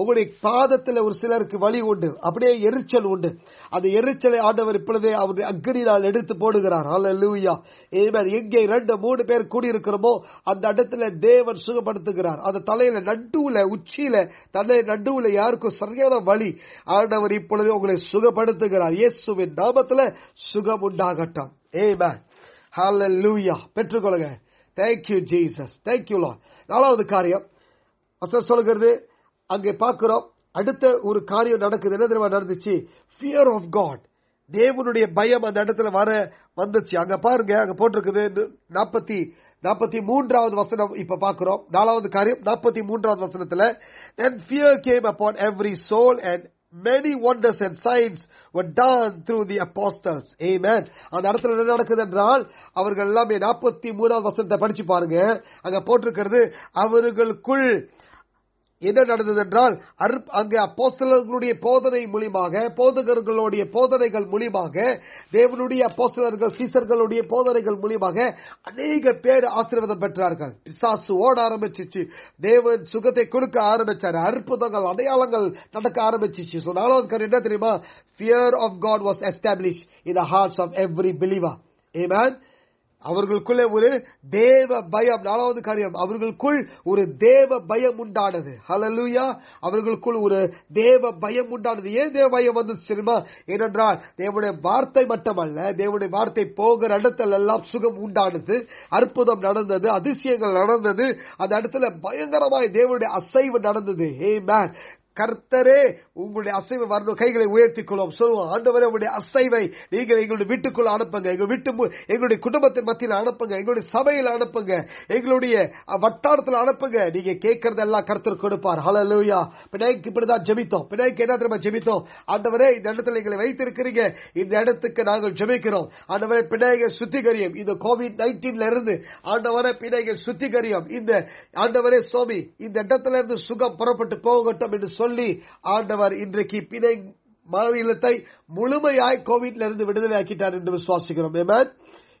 உங்களுடைய பாதத்தில் ஒரு சிலருக்கு வழி உண்டு அப்படியே எரிச்சல் உண்டு அந்த எரிச்சலை ஆண்டவர் இப்பொழுதே அவருடைய அக்னியால் எடுத்து போடுகிறார் அல்ல லூயா ஏமன் எங்கே ரெண்டு மூணு பேர் கூடியிருக்கிறோமோ அந்த இடத்துல தேவன் சுகப்படுத்துகிறார் அந்த தலையில நடுவுல உச்சியில தலை நடுவுல யாருக்கும் சரியான வழி ஆண்டவர் இப்பொழுது உங்களை சுகப்படுத்துகிறார் இயேசுவின் நாமத்துல சுகம் உண்டாகட்டும் ஏமன் ஹல்ல லூயா பெற்றுக்கொள்ளுங்க தேங்க்யூ ஜீசஸ் தேங்க்யூ லா நாலாவது காரியம் சொல்லுகிறது அங்கே பார்க்கிறோம் அடுத்த ஒரு காரியம் நடக்குது என்ன தெரியுமா நடந்துச்சு ஃபியர் ஆஃப் காட் தேவனுடைய பயம் அந்த இடத்துல வர வந்துச்சு அங்க பாருங்க அங்க போட்டிருக்குது நாற்பத்தி நாற்பத்தி மூன்றாவது வசனம் இப்ப பாக்குறோம் நாலாவது காரியம் நாற்பத்தி மூன்றாவது வசனத்துல then fear came upon every soul and many wonders and signs done through the apostles amen அந்த இடத்துல என்ன நடக்குது என்றால் அவர்கள் எல்லாமே நாற்பத்தி மூணாவது வசனத்தை படிச்சு பாருங்க அங்க போட்டிருக்கிறது அவர்களுக்குள் என்ன நடந்தது என்றால் அங்கே அப்போஸ்தலர்களுடைய போதனை மூலியமாக போதகர்களுடைய போதனைகள் மூலியமாக தேவனுடைய அப்போஸ்தலர்கள் சீசர்களுடைய போதனைகள் மூலியமாக அநேக பேர் ஆசீர்வாதம் பெற்றார்கள் பிசாசு ஓட ஆரம்பிச்சிச்சு தேவன் சுகத்தை கொடுக்க ஆரம்பிச்சார் அற்புதங்கள் அடையாளங்கள் நடக்க ஆரம்பிச்சிச்சு ஸோ நாலாவது என்ன தெரியுமா fear of God was established in the hearts of every believer amen அவர்களுக்குள்ளே ஒரு தேவ பயம் நாலாவது காரியம் அவர்களுக்குள் ஒரு தேவ பயம் உண்டானது ஹலலூயா அவர்களுக்குள் ஒரு தேவ பயம் உண்டானது ஏன் தேவ பயம் வந்து சினிமா ஏனென்றால் தேவனுடைய வார்த்தை மட்டுமல்ல தேவனுடைய வார்த்தை போகிற இடத்துல எல்லாம் சுகம் உண்டானது அற்புதம் நடந்தது அதிசயங்கள் நடந்தது அந்த இடத்துல பயங்கரமாய் தேவனுடைய அசைவு நடந்தது ஹே மேன் கர்த்தரே உங்களுடைய அசைவை வரணும் கைகளை உயர்த்தி கொள்வோம் சொல்லுவோம் ஆண்டவரே உங்களுடைய அசைவை நீங்கள் எங்களுடைய வீட்டுக்குள்ள அனுப்புங்க எங்க வீட்டு எங்களுடைய குடும்பத்தின் மத்தியில் அனுப்புங்க எங்களுடைய சபையில் அனுப்புங்க எங்களுடைய வட்டாரத்தில் அனுப்புங்க நீங்க எல்லாம் கருத்தர் கொடுப்பார் ஹலலூயா பிணைக்கு இப்படிதான் ஜெபித்தோம் பிணைக்கு என்ன தெரியுமா ஜெபித்தோம் ஆண்டவரே இந்த இடத்துல எங்களை வைத்திருக்கிறீங்க இந்த இடத்துக்கு நாங்கள் ஜெபிக்கிறோம் ஆண்டவரே பிணைய சுத்திகரியம் இந்த கோவிட் நைன்டீன்ல இருந்து ஆண்டவரே பிணைய சுத்திகரியம் இந்த ஆண்டவரே சோமி இந்த இடத்துல இருந்து சுகம் புறப்பட்டு போகட்டும் என்று சொல்லி ஆண்டவர் இன்றைக்கு பிணை மாநிலத்தை முழுமையாய் கோவிட்ல இருந்து விடுதலை ஆக்கிட்டார் என்று விசுவாசிக்கிறோம்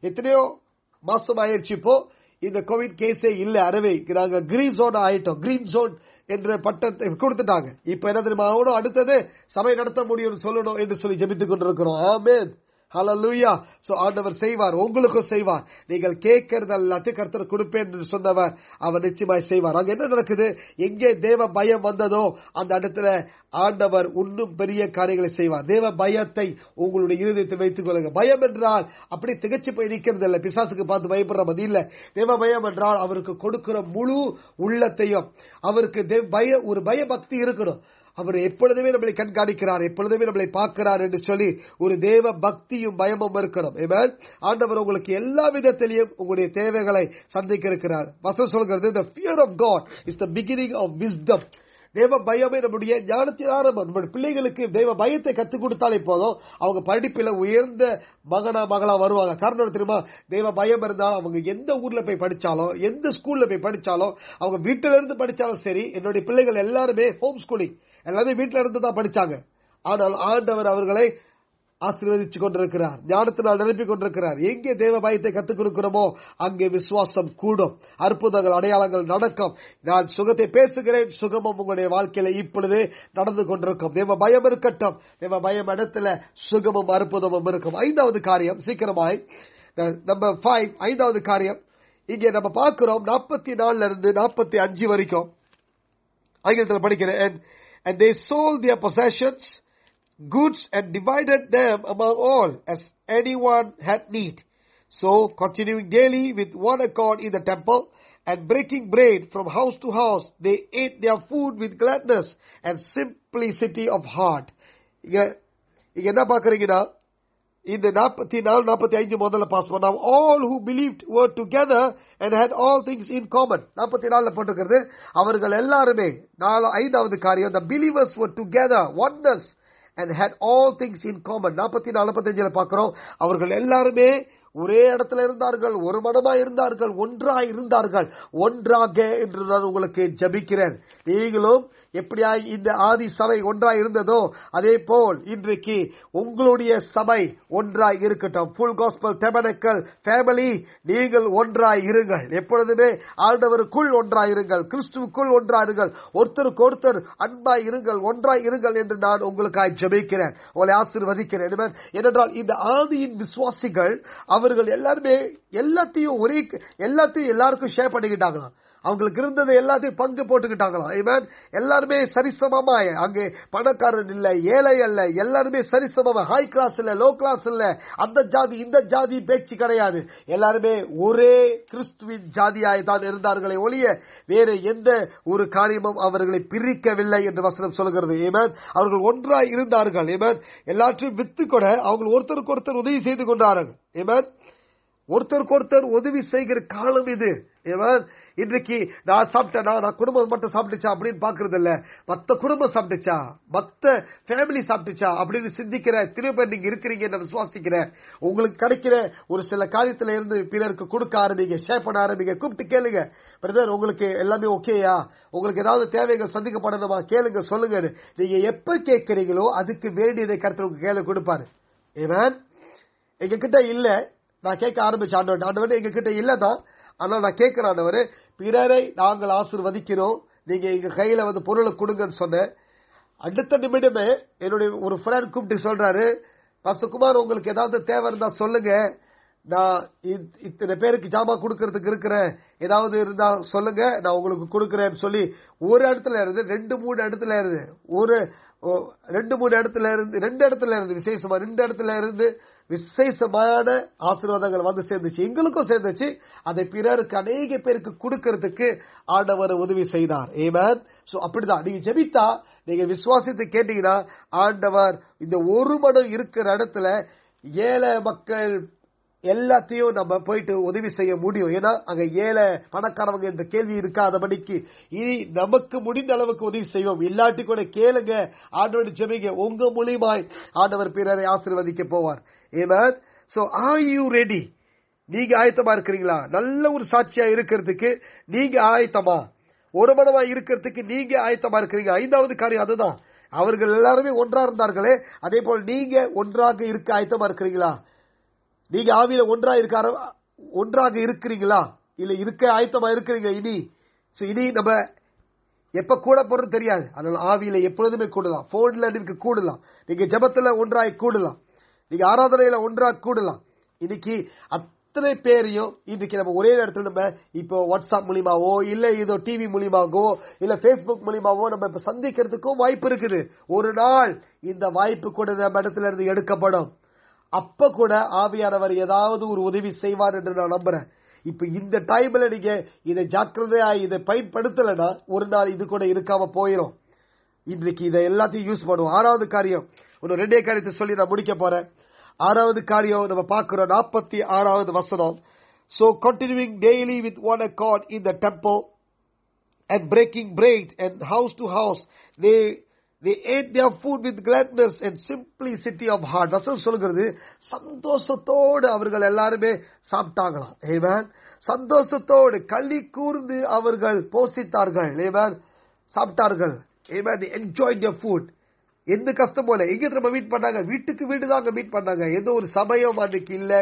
எத்தனையோ மாசம் ஆயிடுச்சு இப்போ இந்த கோவிட் கேஸே இல்ல அறவே நாங்க கிரீன் ஜோன் ஆயிட்டோம் கிரீன் ஜோன் என்ற பட்டத்தை கொடுத்துட்டாங்க இப்ப என்ன தெரியுமா அவனும் அடுத்தது சபை நடத்த முடியும் சொல்லணும் என்று சொல்லி ஜபித்துக் கொண்டிருக்கிறோம் ஆமேன் ஹலலூயா சோ ஆண்டவர் செய்வார் உங்களுக்கும் செய்வார் நீங்கள் கேட்கறது எல்லாத்தையும் கருத்தர் கொடுப்பேன் என்று சொன்னவர் அவர் நிச்சயமாய் செய்வார் அங்க என்ன நடக்குது எங்கே தேவ பயம் வந்ததோ அந்த இடத்துல ஆண்டவர் இன்னும் பெரிய காரியங்களை செய்வார் தேவ பயத்தை உங்களுடைய இருதயத்தை வைத்துக் கொள்ளுங்க பயம் என்றால் அப்படி திகச்சு போய் நிற்கிறது இல்லை பிசாசுக்கு பார்த்து பயப்படுற மாதிரி இல்ல தேவ பயம் என்றால் அவருக்கு கொடுக்கிற முழு உள்ளத்தையும் அவருக்கு பய ஒரு பயபக்தி இருக்கணும் அவர் எப்பொழுதுமே நம்மளை கண்காணிக்கிறார் எப்பொழுதுமே நம்மளை பார்க்கிறார் என்று சொல்லி ஒரு தேவ பக்தியும் பயமும் இருக்கணும் ஆண்டவர் உங்களுக்கு எல்லா விதத்திலையும் உங்களுடைய தேவைகளை சந்திக்க இருக்கிறார் வசம் சொல்கிறது இந்த fear of God is the beginning of wisdom தேவ பயமே நம்முடைய ஞானத்தின் ஆரம்பம் நம்முடைய பிள்ளைகளுக்கு தெய்வ பயத்தை கற்றுக் கொடுத்தாலே போதும் அவங்க படிப்பில் உயர்ந்த மகனா மகளா வருவாங்க காரணம் தெரியுமா தெய்வ பயம் இருந்தாலும் அவங்க எந்த ஊர்ல போய் படிச்சாலும் எந்த ஸ்கூல்ல போய் படிச்சாலும் அவங்க வீட்டிலிருந்து படித்தாலும் படிச்சாலும் சரி என்னுடைய பிள்ளைகள் எல்லாருமே ஹோம் ஸ்கூலிங் எல்லாமே வீட்டில் இருந்து தான் படித்தாங்க ஆனால் ஆண்டவர் அவர்களை ஆசீர்வதிச்சு கொண்டிருக்கிறார் ஞானத்தினால் நிரப்பிக் கொண்டிருக்கிறார் எங்கே தேவ பயத்தை கத்துக் கொடுக்கிறோமோ அங்கே விசுவாசம் கூடும் அற்புதங்கள் அடையாளங்கள் நடக்கும் நான் சுகத்தை பேசுகிறேன் சுகமும் உங்களுடைய வாழ்க்கையில இப்பொழுது நடந்து கொண்டிருக்கும் தேவ பயம் இருக்கட்டும் தேவ பயம் இடத்துல சுகமும் அற்புதமும் இருக்கும் ஐந்தாவது காரியம் சீக்கிரமாய் நம்பர் ஃபைவ் ஐந்தாவது காரியம் இங்கே நம்ம பார்க்கிறோம் நாற்பத்தி நாலுல இருந்து நாற்பத்தி அஞ்சு வரைக்கும் ஆங்கிலத்தில் படிக்கிறேன் And they sold their possessions, goods, and divided them among all, as anyone had need. So, continuing daily with one accord in the temple, and breaking bread from house to house, they ate their food with gladness and simplicity of heart. இந்த நாற்பத்தி நாலு நாற்பத்தி அஞ்சு முதல்ல பாஸ் பண்ணோம் all who believe were together and had all things in common நாற்பத்தி நாலுல போட்டிருக்கிறது அவர்கள் எல்லாருமே நாலு ஐந்தாவது காரியம் the believers were together oneness and had all things in common நாற்பத்தி நாலு நாற்பத்தஞ்சுல பார்க்கிறோம் அவர்கள் எல்லாருமே ஒரே இடத்துல இருந்தார்கள் ஒரு மனமா இருந்தார்கள் ஒன்றா இருந்தார்கள் ஒன்றாக என்று நான் உங்களுக்கு ஜபிக்கிறேன் நீங்களும் எப்படியாய் இந்த ஆதி சபை ஒன்றாய் இருந்ததோ அதே போல் இன்றைக்கு உங்களுடைய சபை ஒன்றாய் இருக்கட்டும் ஃபுல் காஸ்பல் தெபனக்கல் ஃபேமிலி நீங்கள் ஒன்றாய் இருங்கள் எப்பொழுதுமே ஆண்டவருக்குள் ஒன்றாய் இருங்கள் கிறிஸ்துவுக்குள் ஒன்றாய் இருங்கள் ஒருத்தருக்கு ஒருத்தர் அன்பாய் இருங்கள் ஒன்றாய் இருங்கள் என்று நான் உங்களுக்காக ஜபிக்கிறேன் உங்களை ஆசிர்வதிக்கிறேன் ஏனென்றால் இந்த ஆதியின் விசுவாசிகள் அவர்கள் எல்லாருமே எல்லாத்தையும் ஒரே எல்லாத்தையும் எல்லாருக்கும் ஷேர் பண்ணிக்கிட்டாங்களாம் அவங்களுக்கு இருந்தது எல்லாத்தையும் பங்கு போட்டுக்கிட்டாங்களாம் எல்லாருமே சரிசமமா அங்கே பணக்காரன் இல்ல ஏழை அல்ல எல்லாருமே சரிசமம் ஹை கிளாஸ் இல்ல லோ கிளாஸ் இல்ல அந்த ஜாதி இந்த ஜாதி பேச்சு கிடையாது எல்லாருமே ஒரே கிறிஸ்துவின் ஜாதியாய் தான் இருந்தார்களே ஒழிய வேற எந்த ஒரு காரியமும் அவர்களை பிரிக்கவில்லை என்று வசனம் சொல்கிறது ஏமேன் அவர்கள் ஒன்றாய் இருந்தார்கள் ஏமேன் எல்லாற்றையும் வித்து கூட அவங்க ஒருத்தருக்கு ஒருத்தர் உதவி செய்து கொண்டார்கள் ஏமேன் ஒருத்தருக்கு ஒருத்தர் உதவி செய்கிற காலம் இது ஏமேன் இன்றைக்கு நான் சாப்பிட்டேனா நான் குடும்பம் மட்டும் சாப்பிட்டுச்சா அப்படின்னு பாக்குறது இல்ல மத்த குடும்பம் சாப்பிட்டுச்சா மத்த ஃபேமிலி சாப்பிட்டுச்சா அப்படின்னு சிந்திக்கிற திரும்ப பேர் நீங்க இருக்கிறீங்க நான் விசுவாசிக்கிறேன் உங்களுக்கு கிடைக்கிற ஒரு சில காரியத்துல இருந்து பிறருக்கு கொடுக்க ஆரம்பிங்க ஷேர் பண்ண ஆரம்பிங்க கூப்பிட்டு கேளுங்க பிரதர் உங்களுக்கு எல்லாமே ஓகேயா உங்களுக்கு ஏதாவது தேவைகள் சந்திக்கப்படணுமா கேளுங்க சொல்லுங்க நீங்க எப்ப கேட்கிறீங்களோ அதுக்கு வேண்டியதை கருத்து உங்களுக்கு கேள்வி கொடுப்பாரு எங்க கிட்ட இல்ல நான் கேட்க ஆரம்பிச்சு ஆண்டவன் ஆண்டவன் எங்க கிட்ட இல்லதான் ஆனா நான் கேட்கிறேன் ஆண்டவர் பிறரை நாங்கள் ஆசிர்வதிக்கிறோம் நீங்க எங்க கையில வந்து பொருளை கொடுங்கன்னு சொன்னேன் அடுத்த நிமிடமே என்னுடைய ஒரு ஃப்ரெண்ட் கூப்பிட்டு சொல்றாரு பசுகுமார் உங்களுக்கு ஏதாவது தேவை இருந்தா சொல்லுங்க நான் இத்தனை பேருக்கு ஜாமான் கொடுக்கறதுக்கு இருக்கிறேன் ஏதாவது இருந்தா சொல்லுங்க நான் உங்களுக்கு கொடுக்கறேன்னு சொல்லி ஒரு இடத்துல இருந்து ரெண்டு மூணு இடத்துல இருந்து ஒரு ரெண்டு மூணு இடத்துல இருந்து ரெண்டு இடத்துல இருந்து விசேஷமா ரெண்டு இடத்துல இருந்து விசேஷமான ஆசீர்வாதங்கள் வந்து சேர்ந்துச்சு எங்களுக்கும் சேர்ந்துச்சு அதை பிறருக்கு அநேக பேருக்கு கொடுக்கறதுக்கு ஆண்டவர் உதவி செய்தார் ஏமன் சோ அப்படிதான் நீங்க ஜெபித்தா நீங்க விசுவாசத்தை கேட்டீங்கன்னா ஆண்டவர் இந்த ஒரு மடம் இருக்கிற இடத்துல ஏழை மக்கள் எல்லாத்தையும் நம்ம போயிட்டு உதவி செய்ய முடியும் ஏன்னா அங்க ஏழை பணக்காரவங்க என்ற கேள்வி இருக்காதபடிக்கு இனி நமக்கு முடிந்த அளவுக்கு உதவி செய்வோம் இல்லாட்டி கூட கேளுங்க ஆண்டவர் ஜெபிங்க உங்க மூலியமாய் ஆண்டவர் பிறரை ஆசிர்வதிக்க போவார் ஏமாத் சோ ஆர் யூ ரெடி நீங்க ஆயத்தமா இருக்கிறீங்களா நல்ல ஒரு சாட்சியா இருக்கிறதுக்கு நீங்க ஆயத்தமா ஒரு மனமா இருக்கிறதுக்கு நீங்க ஆயத்தமா இருக்கிறீங்க ஐந்தாவது காரியம் அதுதான் அவர்கள் எல்லாருமே ஒன்றா இருந்தார்களே அதே போல் நீங்க ஒன்றாக இருக்க ஆயத்தமா இருக்கிறீங்களா நீங்க ஆவியில ஒன்றா இருக்க ஒன்றாக இருக்கிறீங்களா இல்ல இருக்க ஆயத்தமா இருக்கிறீங்க இனி இனி நம்ம எப்ப கூட போறது தெரியாது அதனால ஆவியில எப்பொழுதுமே கூடலாம் போன்ல நீங்க கூடலாம் நீங்க ஜபத்துல ஒன்றாய் கூடலாம் நீங்க ஆராதனையில ஒன்றா கூடலாம் இன்னைக்கு அத்தனை பேரையும் இன்னைக்கு நம்ம ஒரே இடத்துல நம்ம இப்போ வாட்ஸ்அப் மூலியமாவோ இல்ல ஏதோ டிவி மூலியமாகவோ இல்ல பேஸ்புக் மூலியமாவோ நம்ம இப்ப சந்திக்கிறதுக்கும் வாய்ப்பு இருக்குது ஒரு நாள் இந்த வாய்ப்பு கூட நம்ம இடத்துல இருந்து எடுக்கப்படும் அப்ப கூட ஆவியானவர் ஏதாவது ஒரு உதவி செய்வார் என்று நான் நம்புறேன் இப்ப இந்த டைம்ல நீங்க இதை ஜாக்கிரதையா இதை பயன்படுத்தலைன்னா ஒரு நாள் இது கூட இருக்காம போயிடும் இன்றைக்கு இதை எல்லாத்தையும் யூஸ் பண்ணுவோம் ஆறாவது காரியம் ஒரு ரெண்டே காரியத்தை சொல்லி நான் முடிக்க போறேன் ஆறாவது காரியம் நம்ம பார்க்கிறோம் நாற்பத்தி ஆறாவது வசனம் so continuing daily with one accord in the temple and breaking bread and house to house. They they ate their food with gladness and simplicity of heart. வசனம் சொல்கிறது சந்தோஷத்தோடு அவர்கள் எல்லாருமே சாப்பிட்டாங்களாம் ஏவேன் சந்தோஷத்தோடு களி கூர்ந்து அவர்கள் போசித்தார்கள் ஏவேன் சாப்பிட்டார்கள் ஏவேன் என்ஜாய் த ஃபுட் எந்த கஷ்டம் போல எங்க திரும்ப மீட் பண்ணாங்க வீட்டுக்கு வீடு தான் அங்க மீட் பண்ணாங்க எந்த ஒரு சபையும் அன்றைக்கு இல்ல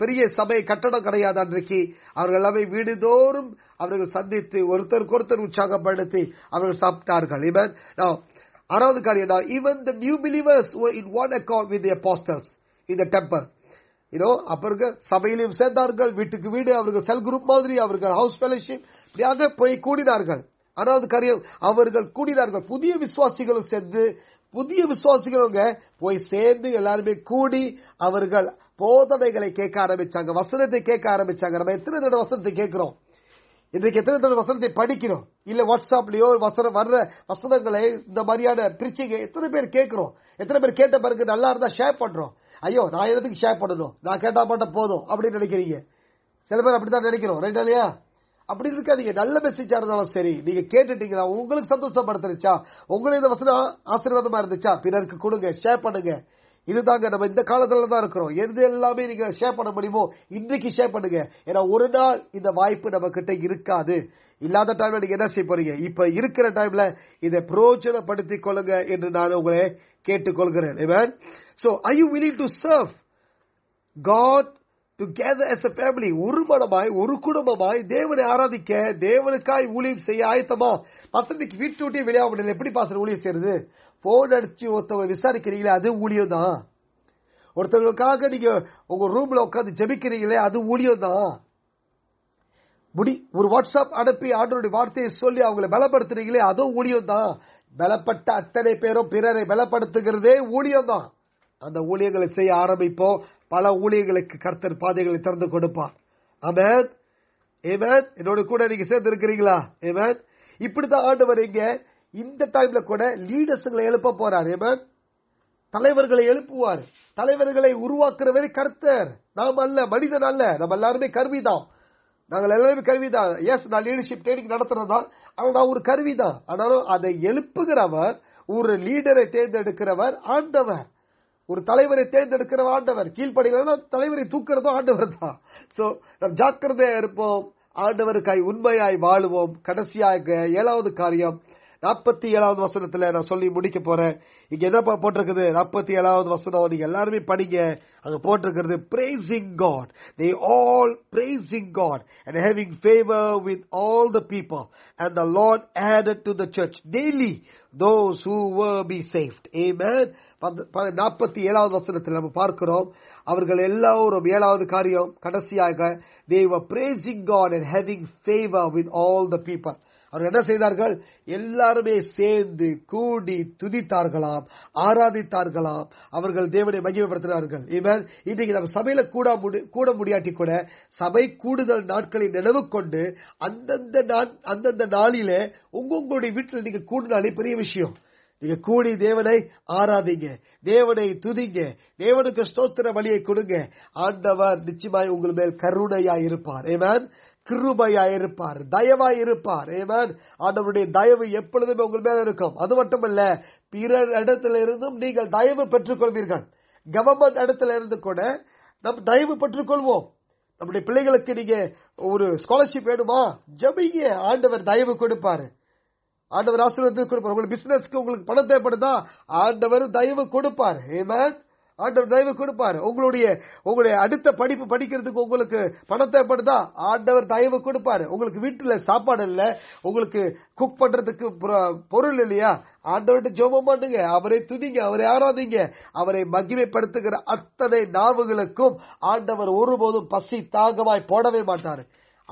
பெரிய சபை கட்டடம் கிடையாது அன்றைக்கு அவர்கள் எல்லாமே வீடுதோறும் அவர்கள் சந்தித்து ஒருத்தருக்கு ஒருத்தர் உற்சாகப்படுத்தி அவர்கள் சாப்பிட்டார்கள் இவன் அறாவது காரியம் even the new believers in one account with pastors இந்த டெம்பர் யூனோ அப்ப சபையிலையும் சபையிலும் சேர்ந்தார்கள் வீட்டுக்கு வீடு அவர்கள் செல் குரூப் மாதிரி அவர்கள் ஹவுஸ் ஃபெலோஷிப் இப்படியாக போய் கூடினார்கள் அறாவது காரியம் அவர்கள் கூடினார்கள் புதிய விசுவாசிகளும் சேர்ந்து புதிய விசுவாசிகளவங்க போய் சேர்ந்து எல்லாருமே கூடி அவர்கள் போதனைகளை கேட்க ஆரம்பிச்சாங்க வசனத்தை கேட்க ஆரம்பிச்சாங்க நம்ம எத்தனை தடவை வசனத்தை கேட்கிறோம் இன்றைக்கு எத்தனை தடவை வசனத்தை படிக்கிறோம் இல்ல வாட்ஸ்அப்லயோ வசனம் வர்ற வசனங்களை இந்த மாதிரியான பிரிச்சைங்க எத்தனை பேர் கேட்கிறோம் எத்தனை பேர் கேட்ட பிறகு நல்லா இருந்தா ஷேர் பண்றோம் ஐயோ நான் எதுக்கு ஷேர் பண்ணணும் நான் கேட்டா மட்டும் போதும் அப்படின்னு நினைக்கிறீங்க சில பேர் அப்படித்தான் நினைக்கிறோம் ரைட்டா இல்லையா அப்படி இருக்காதீங்க நல்ல மெசேஜா இருந்தாலும் சரி நீங்க கேட்டுட்டீங்களா உங்களுக்கு சந்தோஷப்படுத்துருச்சா உங்களுக்கு இந்த வசனம் ஆசீர்வாதமா இருந்துச்சா பிறருக்கு கொடுங்க ஷேர் பண்ணுங்க இதுதாங்க நம்ம இந்த காலத்துல தான் இருக்கிறோம் எது எல்லாமே நீங்க ஷேர் பண்ண முடியுமோ இன்றைக்கு ஷேர் பண்ணுங்க ஏன்னா ஒரு நாள் இந்த வாய்ப்பு நம்ம கிட்ட இருக்காது இல்லாத டைம்ல நீங்க என்ன செய்ய போறீங்க இப்ப இருக்கிற டைம்ல இதை பிரோஜனப்படுத்திக் கொள்ளுங்க என்று நான் உங்களை கேட்டுக்கொள்கிறேன் so I you willing to serve God together as a family ஒரு மனமாய் ஒரு குடும்பமாய் தேவனை ஆராதிக்க தேவனுக்காய் ஊழியம் செய்ய ஆயத்தமா பசங்களுக்கு வீட்டு விட்டே முடியல எப்படி பாசன ஊழியம் செய்யறது போன் அடிச்சு ஒருத்தவங்க விசாரிக்கிறீங்களே அது ஊழியம் தான் ஒருத்தவங்களுக்காக நீங்க உங்க ரூம்ல உட்காந்து ஜபிக்கிறீங்களே அது ஊழியம் தான் முடி ஒரு வாட்ஸ்அப் அனுப்பி ஆண்டருடைய வார்த்தையை சொல்லி அவங்களை பலப்படுத்துறீங்களே அதுவும் ஊழியம் தான் பலப்பட்ட அத்தனை பேரும் பிறரை பலப்படுத்துகிறதே ஊழியம் தான் அந்த ஊழியர்களை செய்ய ஆரம்பிப்போம் பல ஊழியர்களுக்கு கர்த்தர் பாதைகளை திறந்து கொடுப்பார் அமேத் என்னோட கூட நீங்க சேர்ந்து இருக்கிறீங்களா ஏமேத் இப்படிதான் ஆண்டவர் இங்க இந்த டைம்ல கூட லீடர்ஸுங்களை எழுப்ப போறார் ஏமேத் தலைவர்களை எழுப்புவார் தலைவர்களை உருவாக்குறவரை கர்த்தர் நாம் அல்ல மனிதன் அல்ல நம்ம எல்லாருமே கருவிதான் நாங்கள் எல்லாருமே கருவிதான் எஸ் நான் லீடர்ஷிப் ட்ரைனிங் நடத்துறதா ஆனால் நான் ஒரு கருவிதான் ஆனாலும் அதை எழுப்புகிறவர் ஒரு லீடரை தேர்ந்தெடுக்கிறவர் ஆண்டவர் ஒரு தலைவரை தேர்ந்தெடுக்கிற ஆண்டவர் கீழ்படுகிற தலைவரை தூக்கிறதும் ஆண்டவர் தான் ஜாக்கிரதையா இருப்போம் ஆண்டவருக்காய் உண்மையாய் வாழுவோம் கடைசியாக ஏழாவது காரியம் நாற்பத்தி ஏழாவது வசனத்துல நான் சொல்லி முடிக்க போறேன் இங்க என்ன போட்டிருக்குது நாற்பத்தி ஏழாவது வசனம் நீங்க எல்லாருமே படிங்க அங்க போட்டிருக்கிறது praising God they all praising God and having favour with all the people and the Lord added to the church daily those who were be saved man நாற்பத்தி ஏழாவது வசனத்தில் நம்ம பார்க்கிறோம் அவர்கள் எல்லோரும் ஏழாவது காரியம் கடைசியாக தேவ praising God and having favour with all the people அவர் என்ன செய்தார்கள் எல்லாருமே சேர்ந்து கூடி துதித்தார்களாம் ஆராதித்தார்களாம் அவர்கள் தேவனை மகிமைப்படுத்தினார்கள் இவர் இன்றைக்கு நம்ம சபையில கூட கூட முடியாட்டி கூட சபை கூடுதல் நாட்களை நினைவு கொண்டு அந்தந்த அந்தந்த நாளிலே உங்களுடைய வீட்டில் நீங்க கூடினாலே பெரிய விஷயம் நீங்க கூடி தேவனை ஆராதிங்க தேவனை துதிங்க தேவனுக்கு ஸ்தோத்திர வழியை கொடுங்க ஆண்டவர் நிச்சயமாய் உங்கள் மேல் கருணையா இருப்பார் ஏமேன் கிருபையா இருப்பார் தயவா இருப்பார் ஏமேன் ஆண்டவருடைய தயவு எப்பொழுதுமே உங்கள் மேல இருக்கும் அது மட்டுமல்ல பிற இடத்துல இருந்தும் நீங்கள் தயவு பெற்றுக்கொள்வீர்கள் கவர்மெண்ட் இடத்துல இருந்து கூட நம் தயவு பெற்றுக்கொள்வோம் நம்முடைய பிள்ளைகளுக்கு நீங்க ஒரு ஸ்காலர்ஷிப் வேணுமா ஜபிங்க ஆண்டவர் தயவு கொடுப்பாரு ஆண்டவர் ஆசீர்வாதத்தை கொடுப்பார் உங்களுக்கு பிசினஸ்க்கு உங்களுக்கு பணம் தேவைப்படுதா ஆண்டவர் தயவு கொடுப்பார் ஆண்டவர் தயவு கொடுப்பார் உங்களுடைய உங்களுடைய அடுத்த படிப்பு படிக்கிறதுக்கு உங்களுக்கு பணம் தேவைப்படுதா ஆண்டவர் தயவு கொடுப்பார் உங்களுக்கு வீட்டில் சாப்பாடு இல்லை உங்களுக்கு குக் பண்றதுக்கு பொருள் இல்லையா ஆண்டவர்கிட்ட ஜோபம் பண்ணுங்க அவரை துதிங்க அவரை ஆராதிங்க அவரை மகிமைப்படுத்துகிற அத்தனை நாவுகளுக்கும் ஆண்டவர் ஒருபோதும் பசி தாகமாய் போடவே மாட்டார்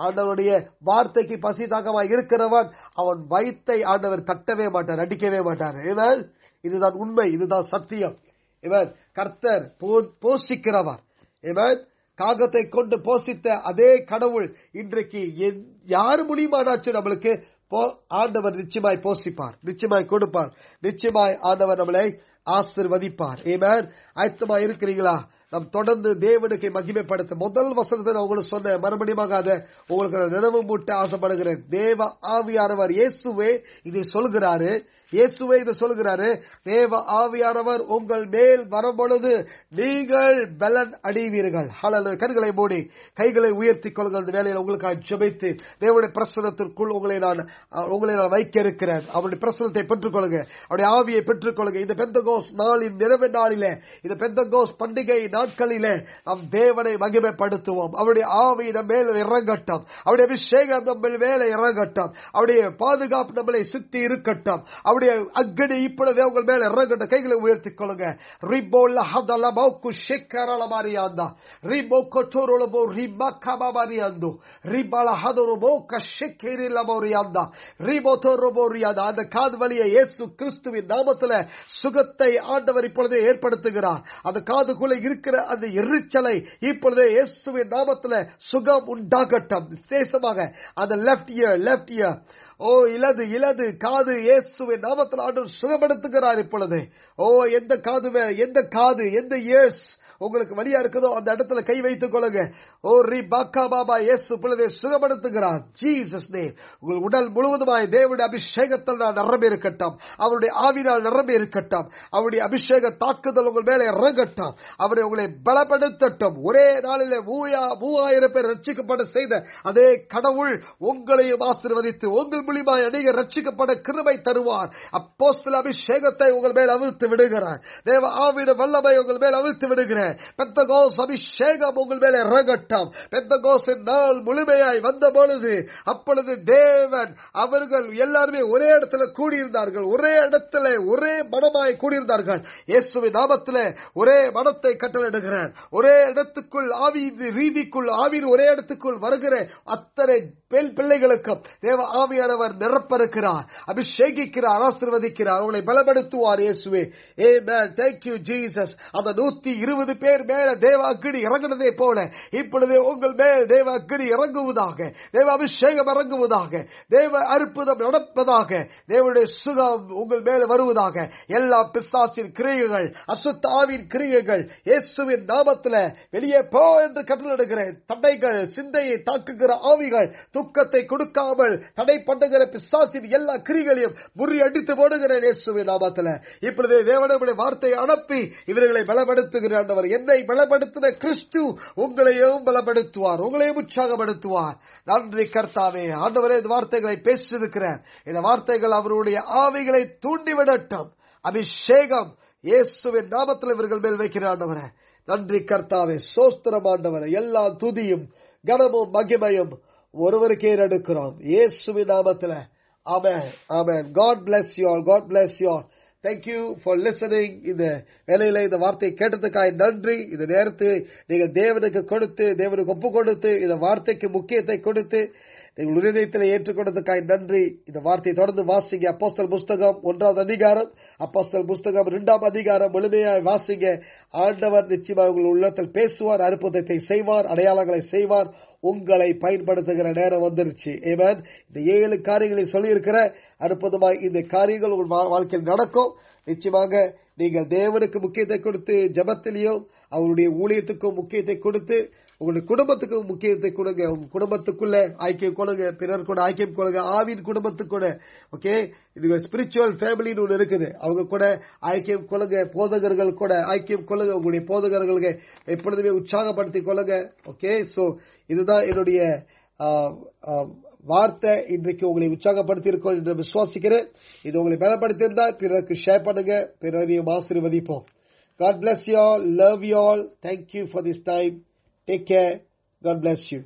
ஆண்டவருடைய வார்த்தைக்கு பசி தாக்கமா இருக்கிறவன் அவன் வயிற்றை ஆண்டவர் தட்டவே மாட்டார் அடிக்கவே மாட்டார் இவர் இதுதான் உண்மை இதுதான் சத்தியம் இவர் கர்த்தர் போஷிக்கிறவர் இவர் காகத்தை கொண்டு போஷித்த அதே கடவுள் இன்றைக்கு யார் மூலியமானாச்சு நம்மளுக்கு ஆண்டவர் நிச்சயமாய் போஷிப்பார் நிச்சயமாய் கொடுப்பார் நிச்சயமாய் ஆண்டவர் நம்மளை ஆசிர்வதிப்பார் இவர் ஆயத்தமா இருக்கிறீங்களா நம் தொடர்ந்து தேவனுக்கு மகிமைப்படுத்த முதல் வசனத்தை நான் உங்களுக்கு சொன்ன மறுபடியும் அதை உங்களுக்கு நினைவு மூட்ட ஆசைப்படுகிறேன் தேவ ஆவியானவர் இயேசுவே இதை சொல்கிறாரு இயேசுவை இது சொல்கிறாரு தேவ ஆவியானவர் உங்கள் மேல் வரும்பொழுது நீங்கள் பலன் அடைவீர்கள் ஹலலு கண்களை மூடி கைகளை உயர்த்தி கொள்கிற வேலையில் உங்களுக்காக ஜபைத்து தேவனுடைய பிரசனத்திற்குள் உங்களை நான் உங்களை நான் வைக்க இருக்கிறேன் அவருடைய பிரசனத்தை பெற்றுக்கொள்ளுங்க அவருடைய ஆவியை பெற்றுக்கொள்ளுங்க இந்த பெந்தகோஸ் நாளின் நிறைவு நாளில இந்த பெந்தகோஸ் பண்டிகை நாட்களில நாம் தேவனை மகிமைப்படுத்துவோம் அவருடைய ஆவி நம்ம மேல் இறங்கட்டும் அவருடைய அபிஷேகம் நம்ம மேலே இறங்கட்டும் அவருடைய பாதுகாப்பு நம்மளை சுத்தி இருக்கட்டும் அவருடைய கர்த்தருடைய அக்கடி இப்பொழுது உங்கள் மேல இறங்கட்ட கைகளை உயர்த்தி கொள்ளுங்க ரிபோல்ல ஹதல பௌக்கு ஷெக்கரல மாரியாந்தா ரிபோ கொட்டோரோல போ ரிபா கபா மாரியாந்து ரிபால ஹதோரோ போ கஷெக்கேரில மாரியாந்தா ரிபோ தோரோ போரியாந்தா அந்த காது வழியை இயேசு கிறிஸ்துவின் நாமத்துல சுகத்தை ஆண்டவர் இப்பொழுதே ஏற்படுத்துகிறார் அந்த காதுக்குள்ள இருக்கிற அந்த எரிச்சலை இப்பொழுதே இயேசுவின் நாமத்துல சுகம் உண்டாகட்டும் விசேஷமாக அந்த லெப்ட் இயர் லெப்ட் இயர் ஓ இலது இலது காது இயேசுவின் நாமத்தில் ஆண்டவர் சுகப்படுத்துகிறார் இப்பொழுது ஓ எந்த காது எந்த காது எந்த இயேசு உங்களுக்கு வழியா இருக்குதோ அந்த இடத்துல கை வைத்துக் கொள்ளுங்க ஓ ரி பாக்கா பாபா இயேசு பிள்ளை சுகப்படுத்துகிறார் ஜீசஸ் நேம் உங்கள் உடல் முழுவதுமாய் தேவனுடைய அபிஷேகத்தில் நான் நிரம்பி இருக்கட்டும் அவருடைய ஆவினால் நிரம்பி இருக்கட்டும் அவருடைய அபிஷேக தாக்குதல் உங்கள் மேலே இறங்கட்டும் அவரை உங்களை பலப்படுத்தட்டும் ஒரே நாளிலே மூவாயிரம் பேர் ரட்சிக்கப்பட செய்த அதே கடவுள் உங்களையும் ஆசிர்வதித்து உங்கள் மூலியமாய் அநேக ரட்சிக்கப்பட கிருமை தருவார் அப்போ அபிஷேகத்தை உங்கள் மேல் அவிழ்த்து விடுகிறார் தேவ ஆவிட வல்லமை உங்கள் மேல் அவிழ்த்து விடுகிறார் பெத்த கோஸ் அபிஷேகம் உங்கள் மேலே இறங்கட்டும் பெத்த கோஸின் நாள் முழுமையாய் வந்த பொழுது அப்பொழுது தேவன் அவர்கள் எல்லாருமே ஒரே இடத்துல கூடியிருந்தார்கள் ஒரே இடத்துல ஒரே மனமாய் கூடியிருந்தார்கள் இயேசுவின் நாமத்தில் ஒரே மனத்தை கட்டளிடுகிறார் ஒரே இடத்துக்குள் ஆவி ரீதிக்குள் ஆவின் ஒரே இடத்துக்குள் வருகிற அத்தனை பெண் பிள்ளைகளுக்கும் தேவ ஆவியானவர் நிரப்பறுக்கிறார் அபிஷேகிக்கிறார் ஆசிர்வதிக்கிறார் அவங்களை பலப்படுத்துவார் இயேசுவே ஏ மேன் தேங்க்யூ ஜீசஸ் அந்த நூத்தி இருபது பேர் மேல தேவாக்கிடி அக்கினி இறங்கினதே போல இப்பொழுது உங்கள் மேல் தேவ இறங்குவதாக தேவ அபிஷேகம் இறங்குவதாக தேவ அற்புதம் நடப்பதாக தேவனுடைய சுகம் உங்கள் மேல வருவதாக எல்லா பிசாசின் கிரியைகள் அசுத்தாவின் கிரியைகள் இயேசுவின் நாமத்தில் வெளியே போ என்று கட்டளிடுகிறேன் தடைகள் சிந்தையை தாக்குகிற ஆவிகள் தூக்கத்தை கொடுக்காமல் தடை பண்ணுகிற பிசாசின் எல்லா கிரிகளையும் முறி அடித்து போடுகிறேன் நேசுவின் நாமத்துல இப்பொழுது தேவனுடைய வார்த்தையை அனுப்பி இவர்களை பலப்படுத்துகிற ஆண்டவர் என்னை பலப்படுத்தின கிறிஸ்து உங்களையும் பலப்படுத்துவார் உங்களையும் உற்சாகப்படுத்துவார் நன்றி கர்த்தாவே ஆண்டவரே இந்த வார்த்தைகளை பேசியிருக்கிறார் இந்த வார்த்தைகள் அவருடைய ஆவிகளை தூண்டிவிடட்டும் அபிஷேகம் இயேசுவின் நாமத்தில் இவர்கள் மேல் வைக்கிற ஆண்டவரை நன்றி கர்த்தாவே சோஸ்திரம் எல்லா துதியும் கனமும் மகிமையும் ஒருவருக்கே எடுக்கிறோம் இயேசுவி நாமத்தில் ஆமேன் ஆமேன் God bless you all God bless you all thank you for listening இந்த வேலையில இந்த வார்த்தையை கேட்டதுக்காக நன்றி இந்த நேரத்து நீங்கள் தேவனுக்கு கொடுத்து தேவனுக்கு ஒப்பு கொடுத்து இந்த வார்த்தைக்கு முக்கியத்தை கொடுத்து நீங்கள் உரிதயத்தில் ஏற்றுக்கொண்டதுக்காய் நன்றி இந்த வார்த்தையை தொடர்ந்து வாசிங்க அப்போஸ்தல் புஸ்தகம் ஒன்றாவது அதிகாரம் அப்போஸ்தல் புஸ்தகம் இரண்டாம் அதிகாரம் முழுமையாக வாசிங்க ஆண்டவர் நிச்சயமாக உங்கள் உள்ளத்தில் பேசுவார் அற்புதத்தை செய்வார் அடையாளங்களை செய்வார் உங்களை பயன்படுத்துகிற நேரம் வந்துருச்சு இந்த ஏழு காரியங்களை சொல்லியிருக்கிற அற்புதமாக இந்த காரியங்கள் உங்கள் வாழ்க்கையில் நடக்கும் நிச்சயமாக நீங்கள் தேவனுக்கு முக்கியத்தை கொடுத்து ஜபத்திலையும் அவருடைய ஊழியத்துக்கும் முக்கியத்தை கொடுத்து உங்களுடைய குடும்பத்துக்கு முக்கியத்தை கொடுங்க உங்க குடும்பத்துக்குள்ள ஐக்கியம் கொடுங்க பிறர் கூட ஐக்கியம் கொடுங்க ஆவின் குடும்பத்துக்கு கூட ஓகே இது ஸ்பிரிச்சுவல் ஃபேமிலின்னு ஒன்று இருக்குது அவங்க கூட ஐக்கியம் கொள்ளுங்க போதகர்கள் கூட ஐக்கியம் கொள்ளுங்க உங்களுடைய போதகர்களுக்கு எப்பொழுதுமே உற்சாகப்படுத்தி கொள்ளுங்க ஓகே ஸோ இதுதான் என்னுடைய வார்த்தை இன்றைக்கு உங்களை உற்சாகப்படுத்தி இருக்கோம் என்று விசுவாசிக்கிறேன் இது உங்களை பலப்படுத்தியிருந்தால் பிறருக்கு ஷேர் பண்ணுங்க பிறரையும் ஆசீர்வதிப்போம் God bless you all. Love you all. Thank you for this time. Take care. God bless you.